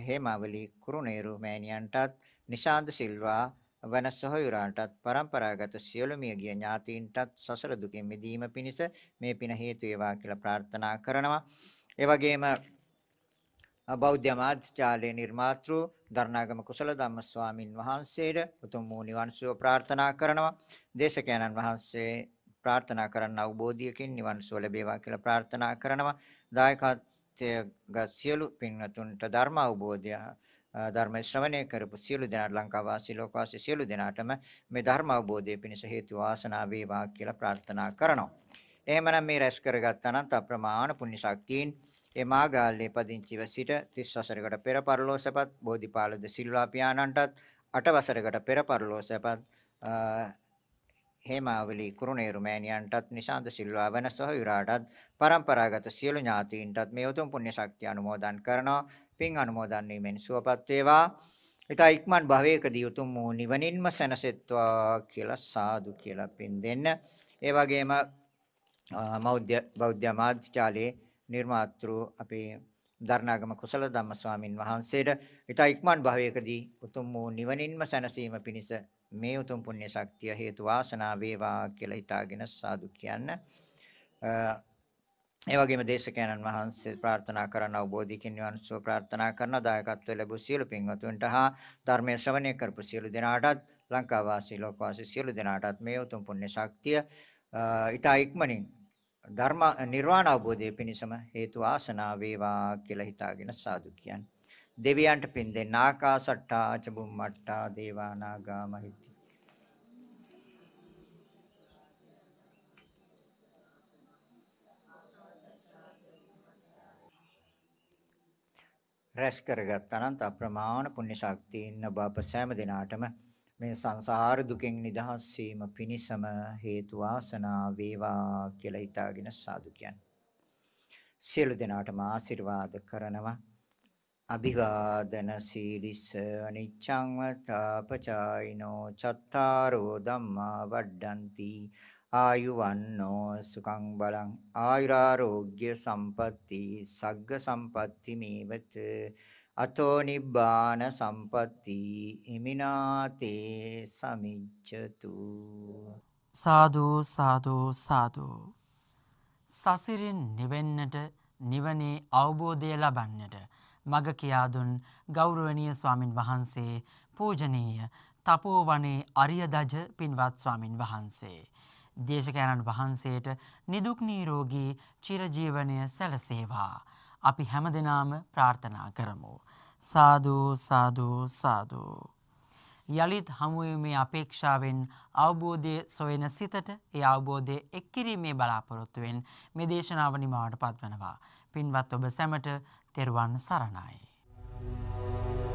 හේමාවලි කුරුණේරු මෑණියන්ටත් නිශාන්ත සිල්වා වන සොහයුරාටත් પરම්පරාගත සියලු මියගිය ඥාතීන්ටත් සසර දුකින් මිදීම පිණිස මේ පින හේතු වේවා කියලා ප්‍රාර්ථනා කරනවා. ඒ වගේම බෞද්ධ මාධ්‍යාලයේ නිර්මාතෘ ධර්ණාගම කුසල ධම්ම ස්වාමින් වහන්සේට උතුම් වූ නිවන් සුව ප්‍රාර්ථනා කරනවා. දේශකයන්න් වහන්සේ ප්‍රාර්ථනා කරන අවබෝධියකින් නිවන් සුව ලැබේවා කියලා ප්‍රාර්ථනා කරනවා. දායකත්වයේ සියලු පින්වතුන්ට ධර්ම අවබෝධය ධර්ම ශ්‍රවණය කරපු සියලු දෙනාට ලංකා වාසී ලෝක වාසී සියලු දෙනාටම මේ ධර්ම අවබෝධය පිණිස හේතු වාසනා වේවා කියලා ප්‍රාර්ථනා කරනවා. එහෙමනම් මේ රැස් කරගත් අනන්ත අප්‍රමාණ පුණ්‍ය ශක්තියින් ඒ මාගාල්ලේ පදිංචිව සිට 30 වසරකට පෙර පරලෝසපත් බෝධිපාල ද සිල්වා පියාණන්ටත් 8 වසරකට පෙර පරලෝසපත් හේමාවලි කුරුණේරු මෑණියන්ටත් නිශාන්ත සිල්වා වන සොහොයුරාටත් પરම්පරාගත සියලු ඥාතීන්ටත් මේ උතුම් පුණ්‍ය ශක්තිය අනුමෝදන් කරනවා පින් අනුමෝදන් වීමෙන් සුවපත් වේවා ඉතා ඉක්මන් භවයකදී උතුම් වූ නිවනින්ම සැනසෙත්වා කියලා සාදු කියලා පින් දෙන්න ඒ වගේම බෞද්ධ බෞද්ධ මාධ්‍යාලයේ නිර්මාතෘ අපේ දරණාගම කුසල ධම්ම ස්වාමින් වහන්සේට ඊට ඉක්මන් භවයකදී උතුම් වූ නිවනින්ම සැනසීම පිණිස මේ උතුම් පුණ්‍ය ශක්තිය හේතු වාසනා වේවා කියලා හිතාගෙන සාදු කියන්න. ඒ වගේම දේශකයන්න් වහන්සේ ප්‍රාර්ථනා කරන අවබෝධිකින් නිවන්සෝ ප්‍රාර්ථනා කරන දායකත්ව ලැබූ සියලු පින්වතුන්ට හා ධර්මයේ ශ්‍රවණය කරපු සියලු දෙනාටත් ලංකා වාසී ලෝක වාසී සියලු දෙනාටත් මේ උතුම් පුණ්‍ය ශක්තිය ඊට ඉක්මනින් ධර්ම නිර්වාණ අවබෝධය පිණිසම හේතු ආසනා වේවා කියලා හිතාගෙන සාදු කියන්නේ. දෙවියන්ට පින් දෙන්න ආකාසට්ටා චබුම්මට්ටා දේවානාගා මහිත්‍ති රැස් කරගත් අනන්ත අප්‍රමාණ පුණ්‍ය ශක්තියින් ඔබ අප සෑම දිනාටම මේ සංසාර දුකෙන් නිදහස් වීම පිණිසම හේතු වාසනා වේවා කියලා හිතාගෙන සාදු කියන්නේ. සියලු දෙනාටම ආශිර්වාද කරනවා. අභිවාදන සීලිස අනිච්ඡං වතාපචායිනෝ චත්තාරෝ ධම්මා වඩ්ඩಂತಿ ආයුවන්නෝ සුඛං බලං ආයුරාෝග්‍ය සම්පatti සග්ග සම්පatti මේවත අතෝ නිබ්බාන සම්පatti ඉමිනාතේ සමිච්ඡතු සාදු සාදු සාදු සසිරින් නිවෙන්නට නිවනේ අවබෝධය ලබන්නට මග කියා දුන් ගෞරවනීය ස්වාමින් වහන්සේ පූජනීය තපෝවනේ අරියදජ පින්වත් ස්වාමින් වහන්සේ දේශකයන්න් වහන්සේට නිදුක් නිරෝගී චිරජීවනය සැලසේවා අපි හැම දෙනාම ප්‍රාර්ථනා කරමු. සාධූ සාධූ සාධූ. යළිත් හමුවීමේ අපේක්ෂාවෙන් අවබෝධය සොයෙන සිතට ඒ අවබෝධය එක්කිරීමේ බලාපොරොත්තුවෙන් මේ දේශනාව නිමාවට පත්වනවා. පින්වත් ඔබ සැමට තෙරුවන් සරණයි. Thank you.